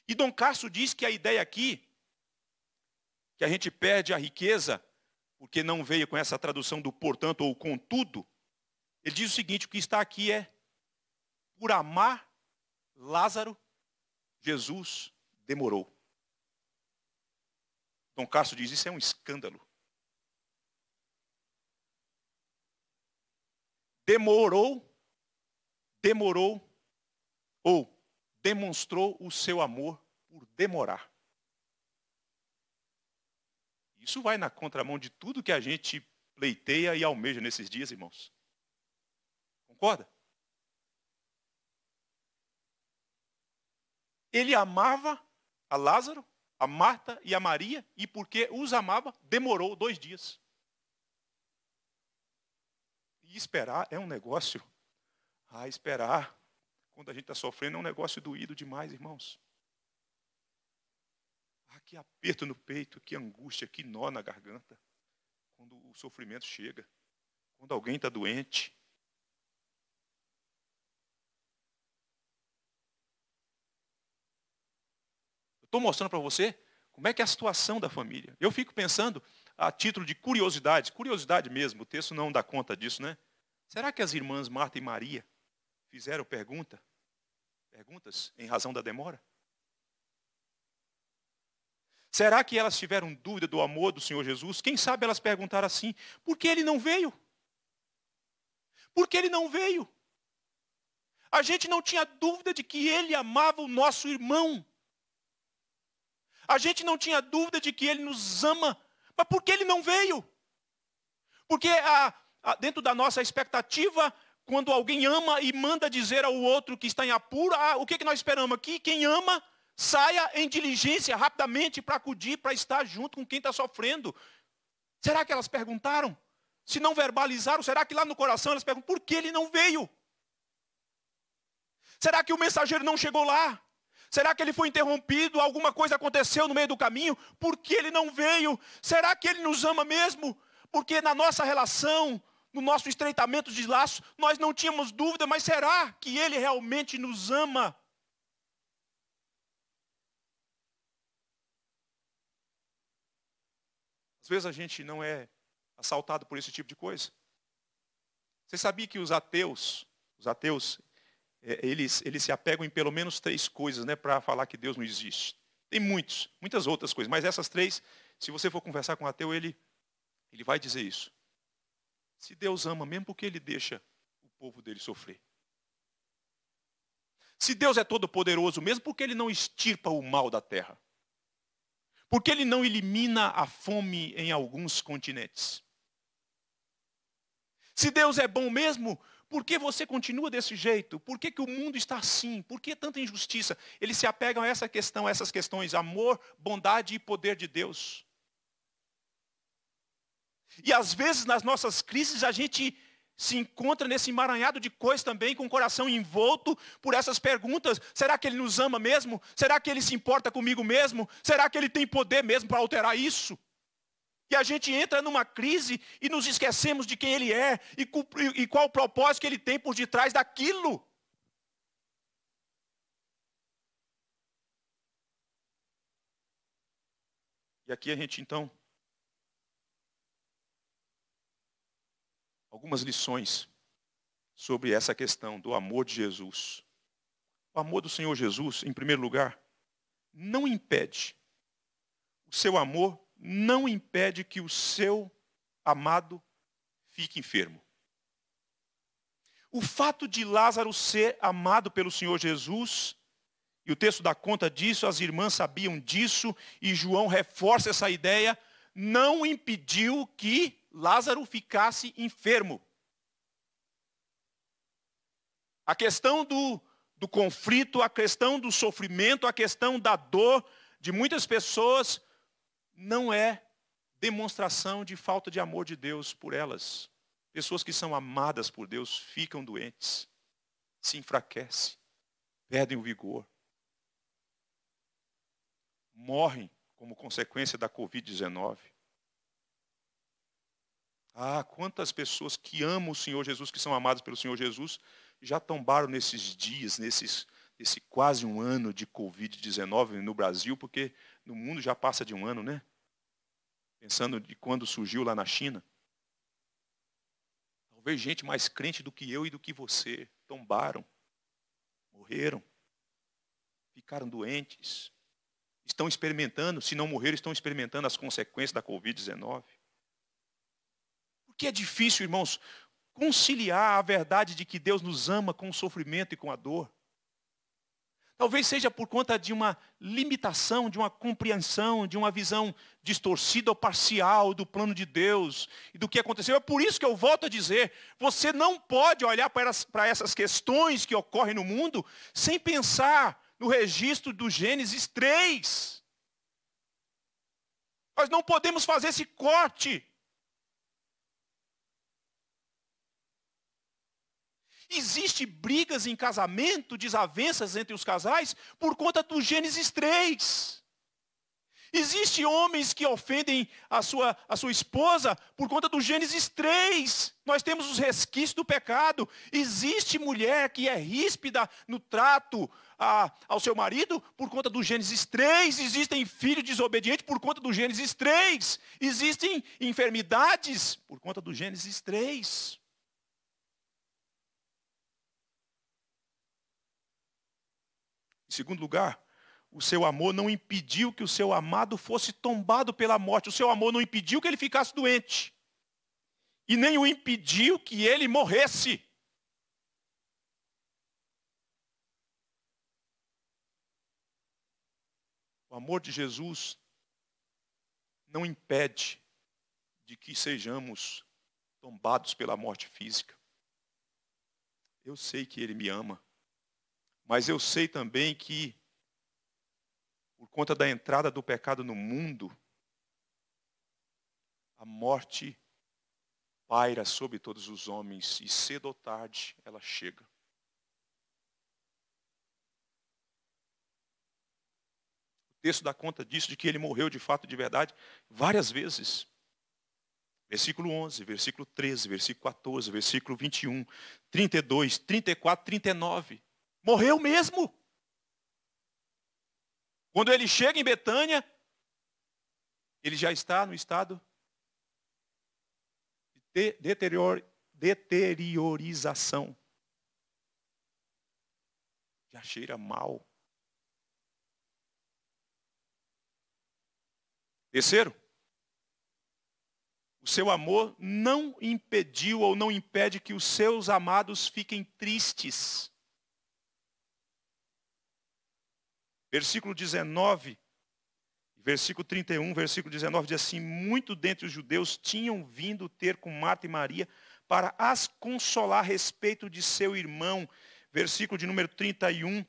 E Dom Castro diz que a ideia aqui, que a gente perde a riqueza, porque não veio com essa tradução do portanto ou contudo, ele diz o seguinte: o que está aqui é por amar Lázaro, Jesus demorou. Dom Castro diz: Isso é um escândalo. Demorou, demorou, ou demonstrou o seu amor por demorar. Isso vai na contramão de tudo que a gente pleiteia e almeja nesses dias, irmãos. Concorda? Ele amava a Lázaro, a Marta e a Maria, e porque os amava, demorou dois dias. E esperar é um negócio. Ah, esperar quando a gente está sofrendo, é um negócio doído demais, irmãos. Ah, que aperto no peito, que angústia, que nó na garganta, quando o sofrimento chega, quando alguém está doente. Eu estou mostrando para você como é que é a situação da família. Eu fico pensando, a título de curiosidade, curiosidade mesmo, o texto não dá conta disso, né? Será que as irmãs Marta e Maria fizeram pergunta, perguntas em razão da demora? Será que elas tiveram dúvida do amor do Senhor Jesus? Quem sabe elas perguntaram assim: por que ele não veio? Por que ele não veio? A gente não tinha dúvida de que ele amava o nosso irmão. A gente não tinha dúvida de que ele nos ama. Mas por que ele não veio? Porque a, a, dentro da nossa expectativa, quando alguém ama e manda dizer ao outro que está em apuro, ah, o que, é que nós esperamos aqui? Quem ama, saia em diligência rapidamente para acudir, para estar junto com quem está sofrendo. Será que elas perguntaram? Se não verbalizaram, será que lá no coração elas perguntam, por que ele não veio? Será que o mensageiro não chegou lá? Será que ele foi interrompido? Alguma coisa aconteceu no meio do caminho? Por que ele não veio? Será que ele nos ama mesmo? Porque na nossa relação no nosso estreitamento de laços, nós não tínhamos dúvida, mas será que Ele realmente nos ama? Às vezes a gente não é assaltado por esse tipo de coisa. Você sabia que os ateus, os ateus, é, eles, eles se apegam em pelo menos três coisas né, para falar que Deus não existe. Tem muitos, muitas outras coisas, mas essas três, se você for conversar com um ateu, ele, ele vai dizer isso. Se Deus ama mesmo, por que ele deixa o povo dele sofrer? Se Deus é todo poderoso mesmo, por que ele não extirpa o mal da terra? Por que ele não elimina a fome em alguns continentes? Se Deus é bom mesmo, por que você continua desse jeito? Por que, que o mundo está assim? Por que tanta injustiça? Eles se apegam a essa questão, a essas questões, amor, bondade e poder de Deus. E às vezes nas nossas crises a gente se encontra nesse emaranhado de coisas também, com o coração envolto por essas perguntas: será que ele nos ama mesmo? Será que ele se importa comigo mesmo? Será que ele tem poder mesmo para alterar isso? E a gente entra numa crise e nos esquecemos de quem ele é e, e qual o propósito que ele tem por detrás daquilo. E aqui a gente então algumas lições sobre essa questão do amor de Jesus. O amor do Senhor Jesus, em primeiro lugar, não impede, o seu amor não impede que o seu amado fique enfermo. O fato de Lázaro ser amado pelo Senhor Jesus, e o texto dá conta disso, as irmãs sabiam disso, e João reforça essa ideia, não impediu que Lázaro ficasse enfermo. A questão do, do conflito, a questão do sofrimento, a questão da dor de muitas pessoas não é demonstração de falta de amor de Deus por elas. Pessoas que são amadas por Deus ficam doentes, se enfraquecem, perdem o vigor, morrem como consequência da Covid-19. Ah, quantas pessoas que amam o Senhor Jesus, que são amadas pelo Senhor Jesus, já tombaram nesses dias, nesses, nesse quase um ano de Covid-19 no Brasil, porque no mundo já passa de um ano, né? Pensando de quando surgiu lá na China. Talvez gente mais crente do que eu e do que você tombaram, morreram, ficaram doentes, estão experimentando, se não morreram, estão experimentando as consequências da Covid-19. Porque é difícil, irmãos, conciliar a verdade de que Deus nos ama com o sofrimento e com a dor. Talvez seja por conta de uma limitação, de uma compreensão, de uma visão distorcida ou parcial do plano de Deus e do que aconteceu. É por isso que eu volto a dizer: você não pode olhar para essas questões que ocorrem no mundo sem pensar no registro do Gênesis 3. Nós não podemos fazer esse corte. Existem brigas em casamento, desavenças entre os casais, por conta do Gênesis 3. Existem homens que ofendem a sua, a sua esposa por conta do Gênesis 3. Nós temos os resquícios do pecado. Existe mulher que é ríspida no trato a, ao seu marido por conta do Gênesis 3. Existem filhos desobedientes por conta do Gênesis 3. Existem enfermidades por conta do Gênesis 3. Em segundo lugar, o seu amor não impediu que o seu amado fosse tombado pela morte. O seu amor não impediu que ele ficasse doente. E nem o impediu que ele morresse. O amor de Jesus não impede de que sejamos tombados pela morte física. Eu sei que ele me ama. Mas eu sei também que, por conta da entrada do pecado no mundo, a morte paira sobre todos os homens e cedo ou tarde ela chega. O texto dá conta disso, de que ele morreu de fato, de verdade, várias vezes. Versículo 11, versículo 13, versículo 14, versículo 21, 32, 34, 39. Morreu mesmo. Quando ele chega em Betânia, ele já está no estado de deterior, deteriorização. Já cheira mal. Terceiro, o seu amor não impediu ou não impede que os seus amados fiquem tristes. Versículo 19, versículo 31, versículo 19 diz assim: Muito dentre os judeus tinham vindo ter com Marta e Maria para as consolar a respeito de seu irmão. Versículo de número 31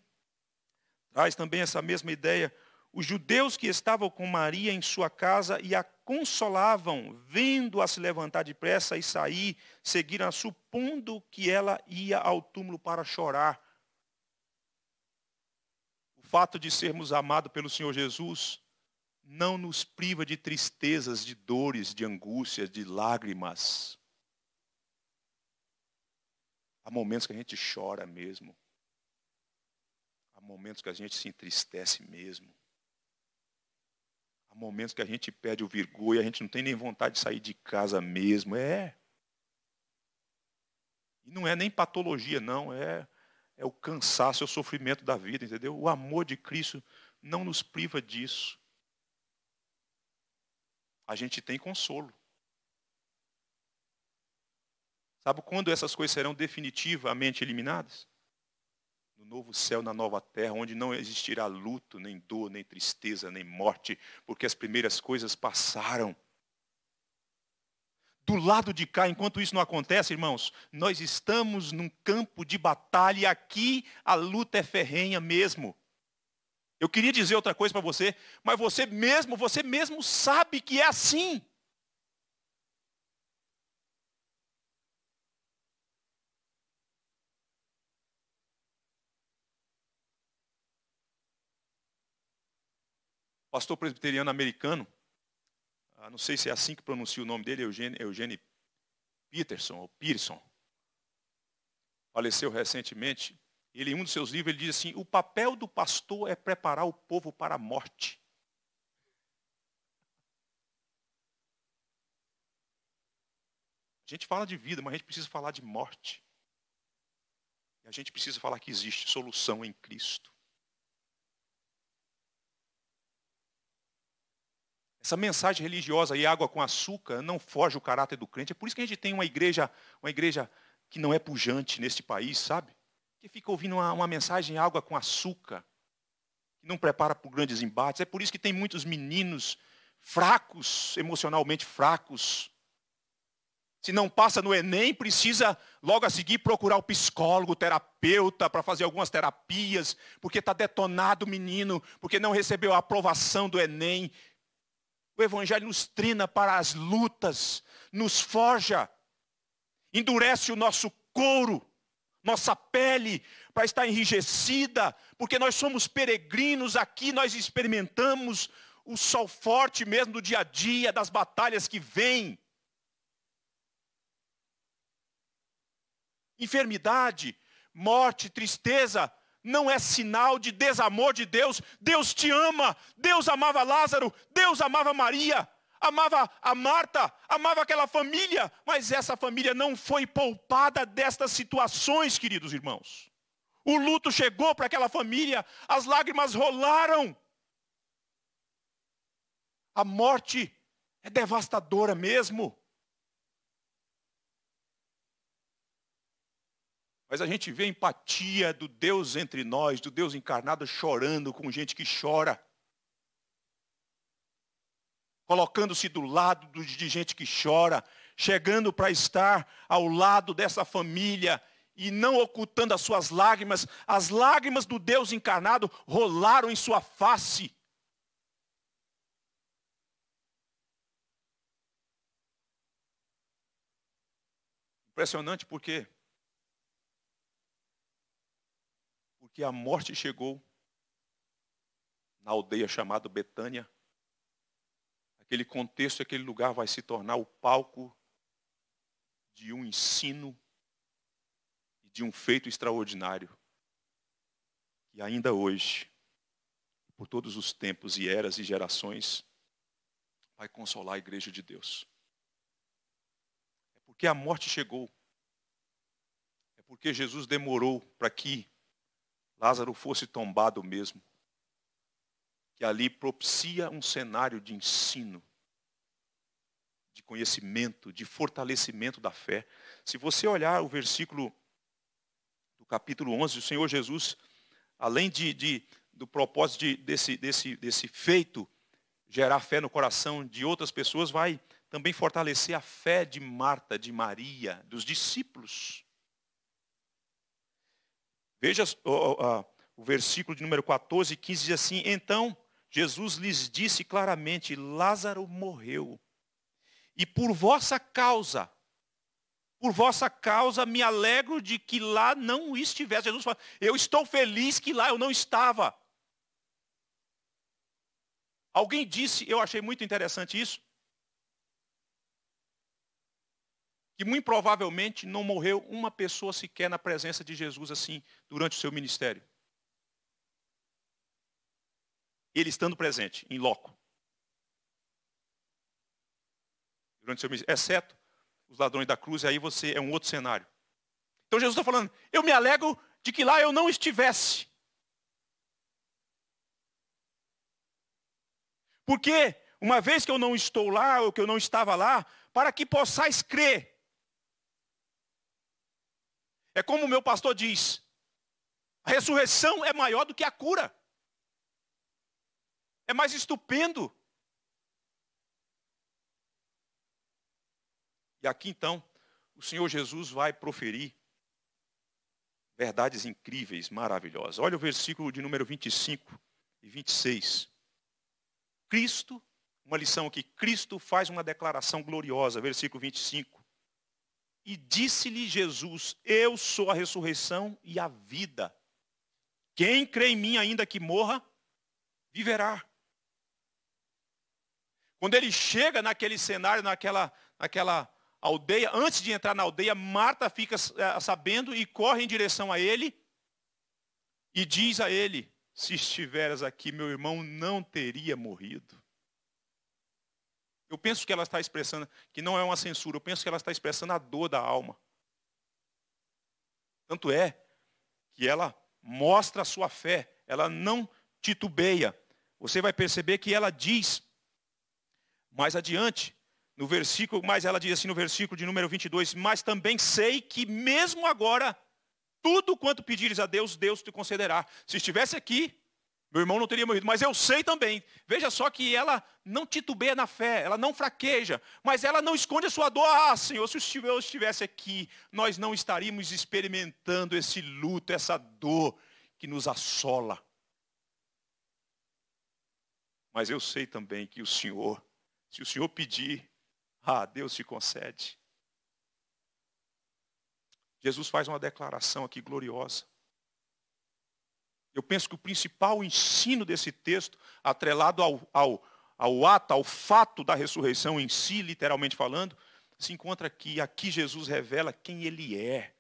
traz também essa mesma ideia. Os judeus que estavam com Maria em sua casa e a consolavam, vendo-a se levantar depressa e sair, seguiram-a, supondo que ela ia ao túmulo para chorar fato de sermos amados pelo Senhor Jesus não nos priva de tristezas, de dores, de angústias, de lágrimas. Há momentos que a gente chora mesmo. Há momentos que a gente se entristece mesmo. Há momentos que a gente perde o virgulho, a gente não tem nem vontade de sair de casa mesmo. É. E não é nem patologia, não. É é o cansaço, é o sofrimento da vida, entendeu? O amor de Cristo não nos priva disso. A gente tem consolo. Sabe quando essas coisas serão definitivamente eliminadas? No novo céu, na nova terra, onde não existirá luto, nem dor, nem tristeza, nem morte, porque as primeiras coisas passaram do lado de cá, enquanto isso não acontece, irmãos, nós estamos num campo de batalha e aqui a luta é ferrenha mesmo. Eu queria dizer outra coisa para você, mas você mesmo, você mesmo sabe que é assim. Pastor presbiteriano americano, ah, não sei se é assim que pronuncia o nome dele, Eugênio, Eugênio Peterson, ou Pearson, faleceu recentemente. Ele, em um dos seus livros, ele diz assim: o papel do pastor é preparar o povo para a morte. A gente fala de vida, mas a gente precisa falar de morte. E a gente precisa falar que existe solução em Cristo. Essa mensagem religiosa e água com açúcar não foge o caráter do crente. É por isso que a gente tem uma igreja, uma igreja que não é pujante neste país, sabe? Que fica ouvindo uma, uma mensagem água com açúcar, que não prepara para grandes embates. É por isso que tem muitos meninos fracos, emocionalmente fracos. Se não passa no Enem, precisa logo a seguir procurar o psicólogo, o terapeuta, para fazer algumas terapias, porque está detonado o menino, porque não recebeu a aprovação do Enem. O Evangelho nos trina para as lutas, nos forja, endurece o nosso couro, nossa pele, para estar enrijecida, porque nós somos peregrinos aqui, nós experimentamos o sol forte mesmo do dia a dia, das batalhas que vêm. Enfermidade, morte, tristeza, não é sinal de desamor de Deus. Deus te ama. Deus amava Lázaro, Deus amava Maria, amava a Marta, amava aquela família, mas essa família não foi poupada destas situações, queridos irmãos. O luto chegou para aquela família, as lágrimas rolaram. A morte é devastadora mesmo. Mas a gente vê a empatia do Deus entre nós, do Deus encarnado chorando com gente que chora. Colocando-se do lado de gente que chora, chegando para estar ao lado dessa família e não ocultando as suas lágrimas. As lágrimas do Deus encarnado rolaram em sua face. Impressionante porque porque a morte chegou na aldeia chamada Betânia. Aquele contexto, aquele lugar vai se tornar o palco de um ensino e de um feito extraordinário que ainda hoje, por todos os tempos e eras e gerações, vai consolar a igreja de Deus. É porque a morte chegou. É porque Jesus demorou para que Lázaro fosse tombado mesmo, que ali propicia um cenário de ensino, de conhecimento, de fortalecimento da fé. Se você olhar o versículo do capítulo 11, o Senhor Jesus, além de, de do propósito de, desse, desse, desse feito, gerar fé no coração de outras pessoas, vai também fortalecer a fé de Marta, de Maria, dos discípulos. Veja o, o versículo de número 14 e 15 diz assim: Então Jesus lhes disse claramente: Lázaro morreu. E por vossa causa, por vossa causa me alegro de que lá não estivesse. Jesus fala: Eu estou feliz que lá eu não estava. Alguém disse, eu achei muito interessante isso. que muito provavelmente não morreu uma pessoa sequer na presença de Jesus assim durante o seu ministério. Ele estando presente, em loco. Durante o seu ministério, exceto os ladrões da cruz, aí você é um outro cenário. Então Jesus está falando, eu me alegro de que lá eu não estivesse. Porque, uma vez que eu não estou lá, ou que eu não estava lá, para que possais crer é como o meu pastor diz: a ressurreição é maior do que a cura. É mais estupendo. E aqui então, o Senhor Jesus vai proferir verdades incríveis, maravilhosas. Olha o versículo de número 25 e 26. Cristo, uma lição aqui, Cristo faz uma declaração gloriosa, versículo 25. E disse-lhe Jesus: Eu sou a ressurreição e a vida. Quem crê em mim, ainda que morra, viverá. Quando ele chega naquele cenário, naquela, naquela aldeia, antes de entrar na aldeia, Marta fica eh, sabendo e corre em direção a ele e diz a ele: Se estiveras aqui, meu irmão não teria morrido. Eu penso que ela está expressando, que não é uma censura, eu penso que ela está expressando a dor da alma. Tanto é que ela mostra a sua fé, ela não titubeia. Você vai perceber que ela diz, mais adiante, no versículo, mas ela diz assim no versículo de número 22, mas também sei que mesmo agora, tudo quanto pedires a Deus, Deus te concederá. Se estivesse aqui, meu irmão não teria morrido, mas eu sei também. Veja só que ela não titubeia na fé, ela não fraqueja, mas ela não esconde a sua dor. Ah, Senhor, se eu estivesse aqui, nós não estaríamos experimentando esse luto, essa dor que nos assola. Mas eu sei também que o Senhor, se o Senhor pedir, ah, Deus te concede. Jesus faz uma declaração aqui gloriosa. Eu penso que o principal ensino desse texto, atrelado ao, ao, ao ato, ao fato da ressurreição em si, literalmente falando, se encontra aqui. Aqui Jesus revela quem ele é,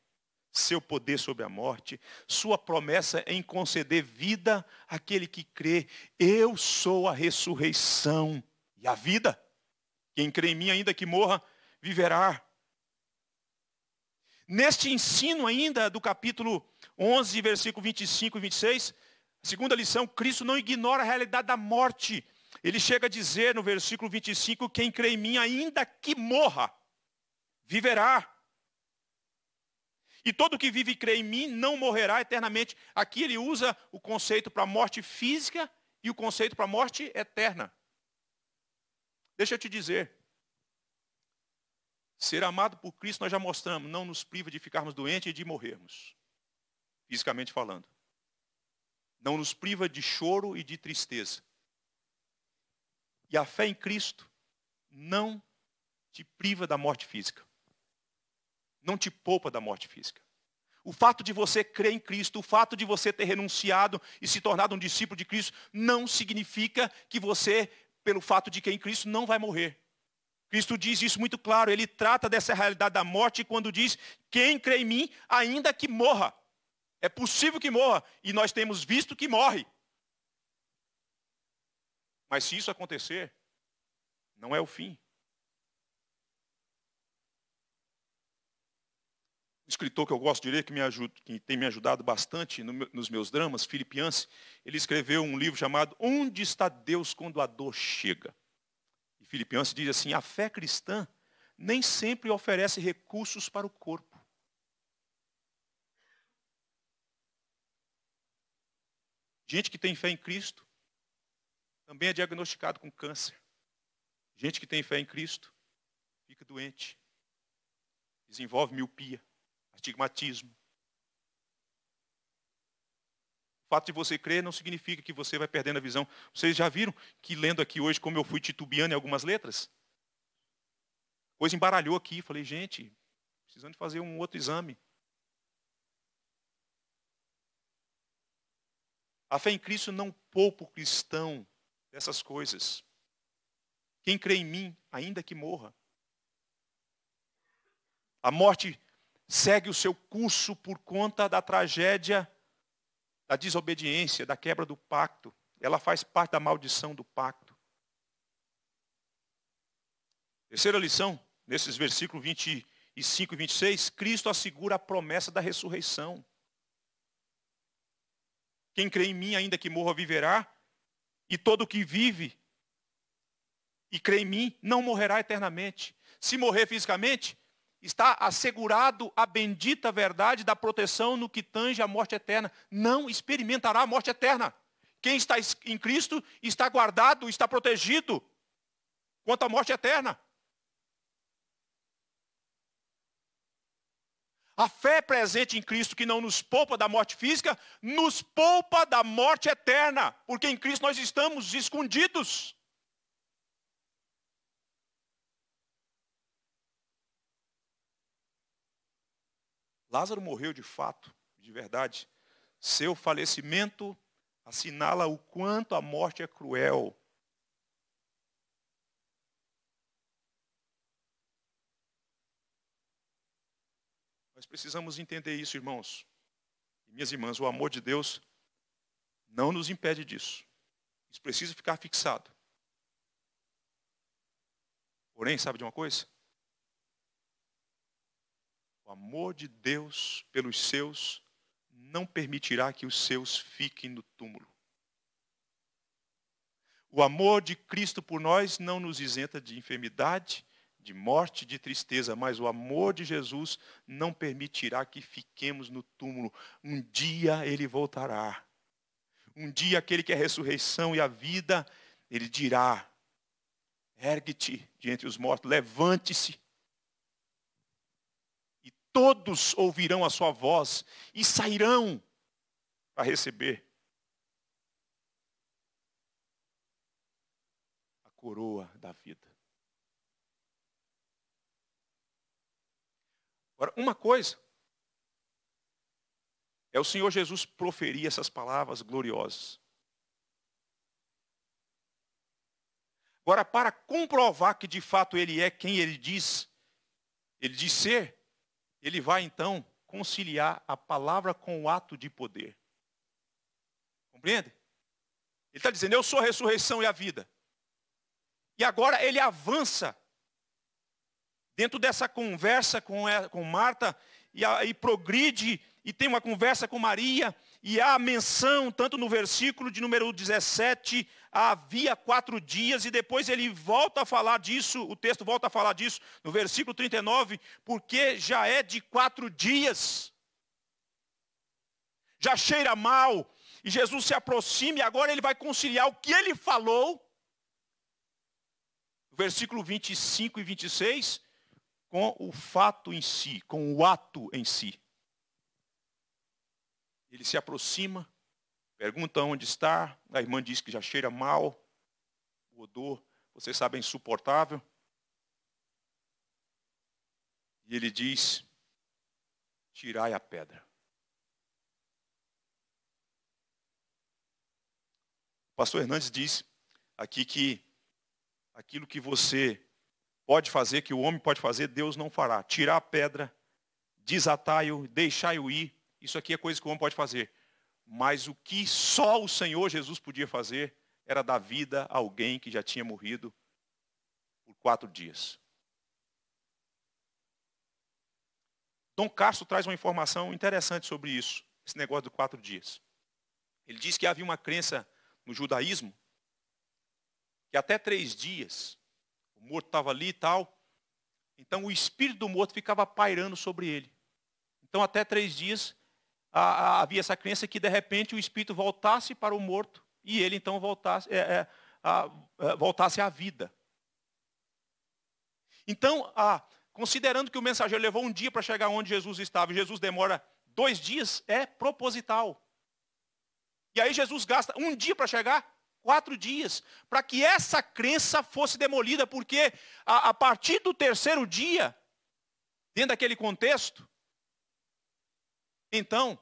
seu poder sobre a morte, sua promessa em conceder vida àquele que crê. Eu sou a ressurreição e a vida. Quem crê em mim, ainda que morra, viverá. Neste ensino ainda do capítulo 11, versículo 25 e 26, segunda lição, Cristo não ignora a realidade da morte. Ele chega a dizer no versículo 25, quem crê em mim, ainda que morra, viverá. E todo que vive e crê em mim não morrerá eternamente. Aqui ele usa o conceito para a morte física e o conceito para a morte eterna. Deixa eu te dizer, Ser amado por Cristo nós já mostramos, não nos priva de ficarmos doentes e de morrermos, fisicamente falando. Não nos priva de choro e de tristeza. E a fé em Cristo não te priva da morte física. Não te poupa da morte física. O fato de você crer em Cristo, o fato de você ter renunciado e se tornado um discípulo de Cristo, não significa que você, pelo fato de que em Cristo, não vai morrer. Cristo diz isso muito claro, ele trata dessa realidade da morte quando diz: quem crê em mim, ainda que morra. É possível que morra, e nós temos visto que morre. Mas se isso acontecer, não é o fim. Um escritor que eu gosto de ler, que, me ajuda, que tem me ajudado bastante nos meus dramas, Filipianse, ele escreveu um livro chamado Onde está Deus quando a dor chega? E Filipenses diz assim: a fé cristã nem sempre oferece recursos para o corpo. Gente que tem fé em Cristo também é diagnosticado com câncer. Gente que tem fé em Cristo fica doente, desenvolve miopia, astigmatismo, fato de você crer não significa que você vai perdendo a visão. Vocês já viram que lendo aqui hoje, como eu fui titubeando em algumas letras? Pois embaralhou aqui, falei, gente, precisando fazer um outro exame. A fé em Cristo não poupa o cristão dessas coisas. Quem crê em mim, ainda que morra. A morte segue o seu curso por conta da tragédia da desobediência, da quebra do pacto. Ela faz parte da maldição do pacto. Terceira lição, nesses versículos 25 e 26, Cristo assegura a promessa da ressurreição. Quem crê em mim, ainda que morra, viverá, e todo que vive e crê em mim não morrerá eternamente. Se morrer fisicamente, está assegurado a bendita verdade da proteção no que tange à morte eterna. Não experimentará a morte eterna. Quem está em Cristo está guardado, está protegido quanto à morte eterna. A fé presente em Cristo, que não nos poupa da morte física, nos poupa da morte eterna, porque em Cristo nós estamos escondidos. Lázaro morreu de fato, de verdade. Seu falecimento assinala o quanto a morte é cruel. Nós precisamos entender isso, irmãos. E minhas irmãs, o amor de Deus não nos impede disso. Isso precisa ficar fixado. Porém, sabe de uma coisa? O amor de Deus pelos seus não permitirá que os seus fiquem no túmulo. O amor de Cristo por nós não nos isenta de enfermidade, de morte, de tristeza, mas o amor de Jesus não permitirá que fiquemos no túmulo. Um dia ele voltará. Um dia aquele que é a ressurreição e a vida, ele dirá: Ergue-te de entre os mortos, levante-se todos ouvirão a sua voz e sairão para receber a coroa da vida. Agora, uma coisa é o Senhor Jesus proferir essas palavras gloriosas. Agora, para comprovar que de fato ele é quem ele diz, ele diz ser, ele vai então conciliar a palavra com o ato de poder. Compreende? Ele está dizendo: Eu sou a ressurreição e a vida. E agora ele avança dentro dessa conversa com, com Marta e, e progride e tem uma conversa com Maria e há menção, tanto no versículo de número 17, havia quatro dias, e depois ele volta a falar disso, o texto volta a falar disso, no versículo 39, porque já é de quatro dias. Já cheira mal, e Jesus se aproxima, e agora ele vai conciliar o que ele falou, versículo 25 e 26, com o fato em si, com o ato em si. Ele se aproxima, pergunta onde está, a irmã diz que já cheira mal, o odor, vocês sabem, é insuportável. E ele diz: Tirai a pedra. O pastor Hernandes diz aqui que aquilo que você pode fazer, que o homem pode fazer, Deus não fará. Tirar a pedra, desatai-o, deixai-o ir, isso aqui é coisa que o homem pode fazer. Mas o que só o Senhor Jesus podia fazer era dar vida a alguém que já tinha morrido por quatro dias. Dom Castro traz uma informação interessante sobre isso, esse negócio de quatro dias. Ele diz que havia uma crença no judaísmo que até três dias o morto estava ali e tal, então o espírito do morto ficava pairando sobre ele. Então até três dias havia essa crença que de repente o espírito voltasse para o morto e ele então voltasse, é, é, é voltasse à vida. Então, considerando que o mensageiro levou um dia para chegar onde Jesus estava e Jesus demora dois dias, é proposital. E aí Jesus gasta um dia para chegar, quatro dias, para que essa crença fosse demolida, porque a, a, partir do terceiro dia, dentro daquele contexto, então,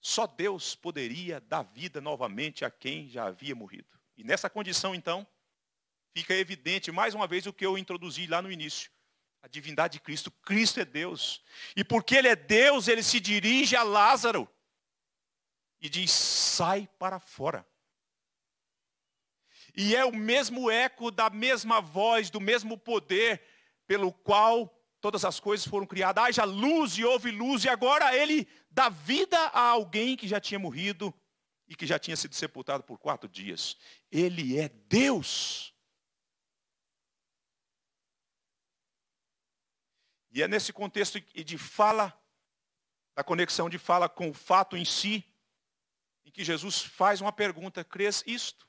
só Deus poderia dar vida novamente a quem já havia morrido. E nessa condição, então, fica evidente mais uma vez o que eu introduzi lá no início. A divindade de Cristo. Cristo é Deus. E porque Ele é Deus, Ele se dirige a Lázaro e diz: sai para fora. E é o mesmo eco da mesma voz, do mesmo poder pelo qual todas as coisas foram criadas, haja luz e houve luz, e agora ele dá vida a alguém que já tinha morrido e que já tinha sido sepultado por quatro dias. Ele é Deus. E é nesse contexto de fala, da conexão de fala com o fato em si, em que Jesus faz uma pergunta: crês isto?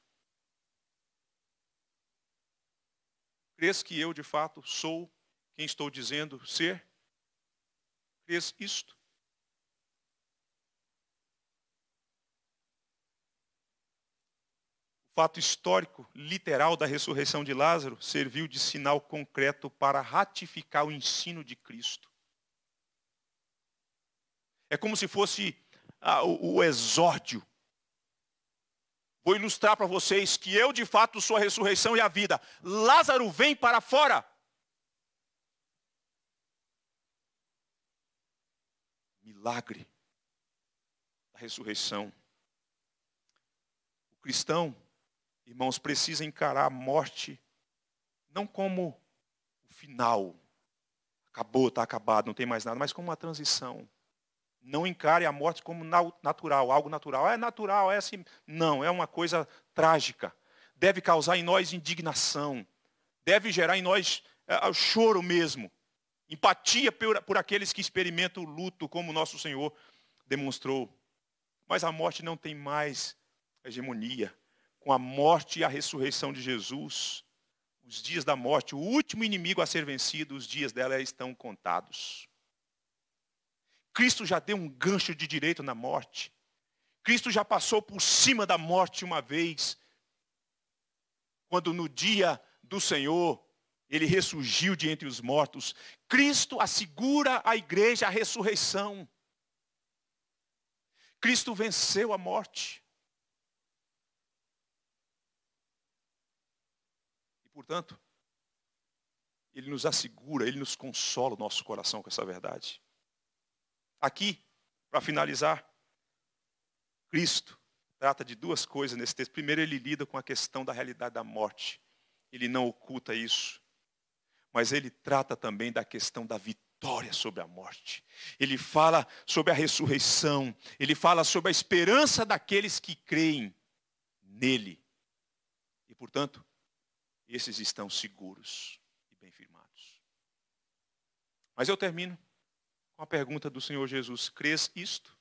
Crês que eu de fato sou quem estou dizendo ser, fez isto. O fato histórico, literal da ressurreição de Lázaro, serviu de sinal concreto para ratificar o ensino de Cristo. É como se fosse ah, o, o exórdio. Vou ilustrar para vocês que eu de fato sou a ressurreição e a vida. Lázaro vem para fora. milagre da ressurreição. O cristão, irmãos, precisa encarar a morte não como o final, acabou, está acabado, não tem mais nada, mas como uma transição. Não encare a morte como natural, algo natural. É natural, é assim. Não, é uma coisa trágica. Deve causar em nós indignação. Deve gerar em nós é, o choro mesmo empatia por, por aqueles que experimentam o luto, como nosso Senhor demonstrou. Mas a morte não tem mais hegemonia. Com a morte e a ressurreição de Jesus, os dias da morte, o último inimigo a ser vencido, os dias dela estão contados. Cristo já deu um gancho de direito na morte. Cristo já passou por cima da morte uma vez. Quando no dia do Senhor, ele ressurgiu de entre os mortos. Cristo assegura à igreja a ressurreição. Cristo venceu a morte. E, portanto, ele nos assegura, ele nos consola o nosso coração com essa verdade. Aqui, para finalizar, Cristo trata de duas coisas nesse texto. Primeiro, ele lida com a questão da realidade da morte. Ele não oculta isso mas ele trata também da questão da vitória sobre a morte. Ele fala sobre a ressurreição, ele fala sobre a esperança daqueles que creem nele. E, portanto, esses estão seguros e bem firmados. Mas eu termino com a pergunta do Senhor Jesus: crês isto?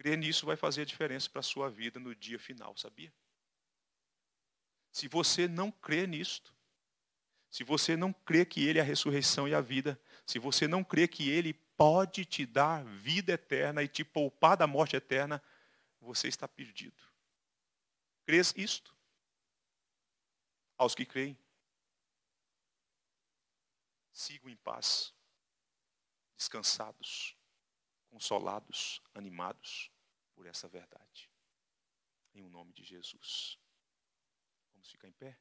Crer nisso vai fazer a diferença para a sua vida no dia final, sabia? Se você não crê nisto, se você não crê que Ele é a ressurreição e a vida, se você não crê que Ele pode te dar vida eterna e te poupar da morte eterna, você está perdido. Crês isto? Aos que creem, sigam em paz, descansados, consolados, animados por essa verdade. Em o nome de Jesus. Vamos ficar em pé?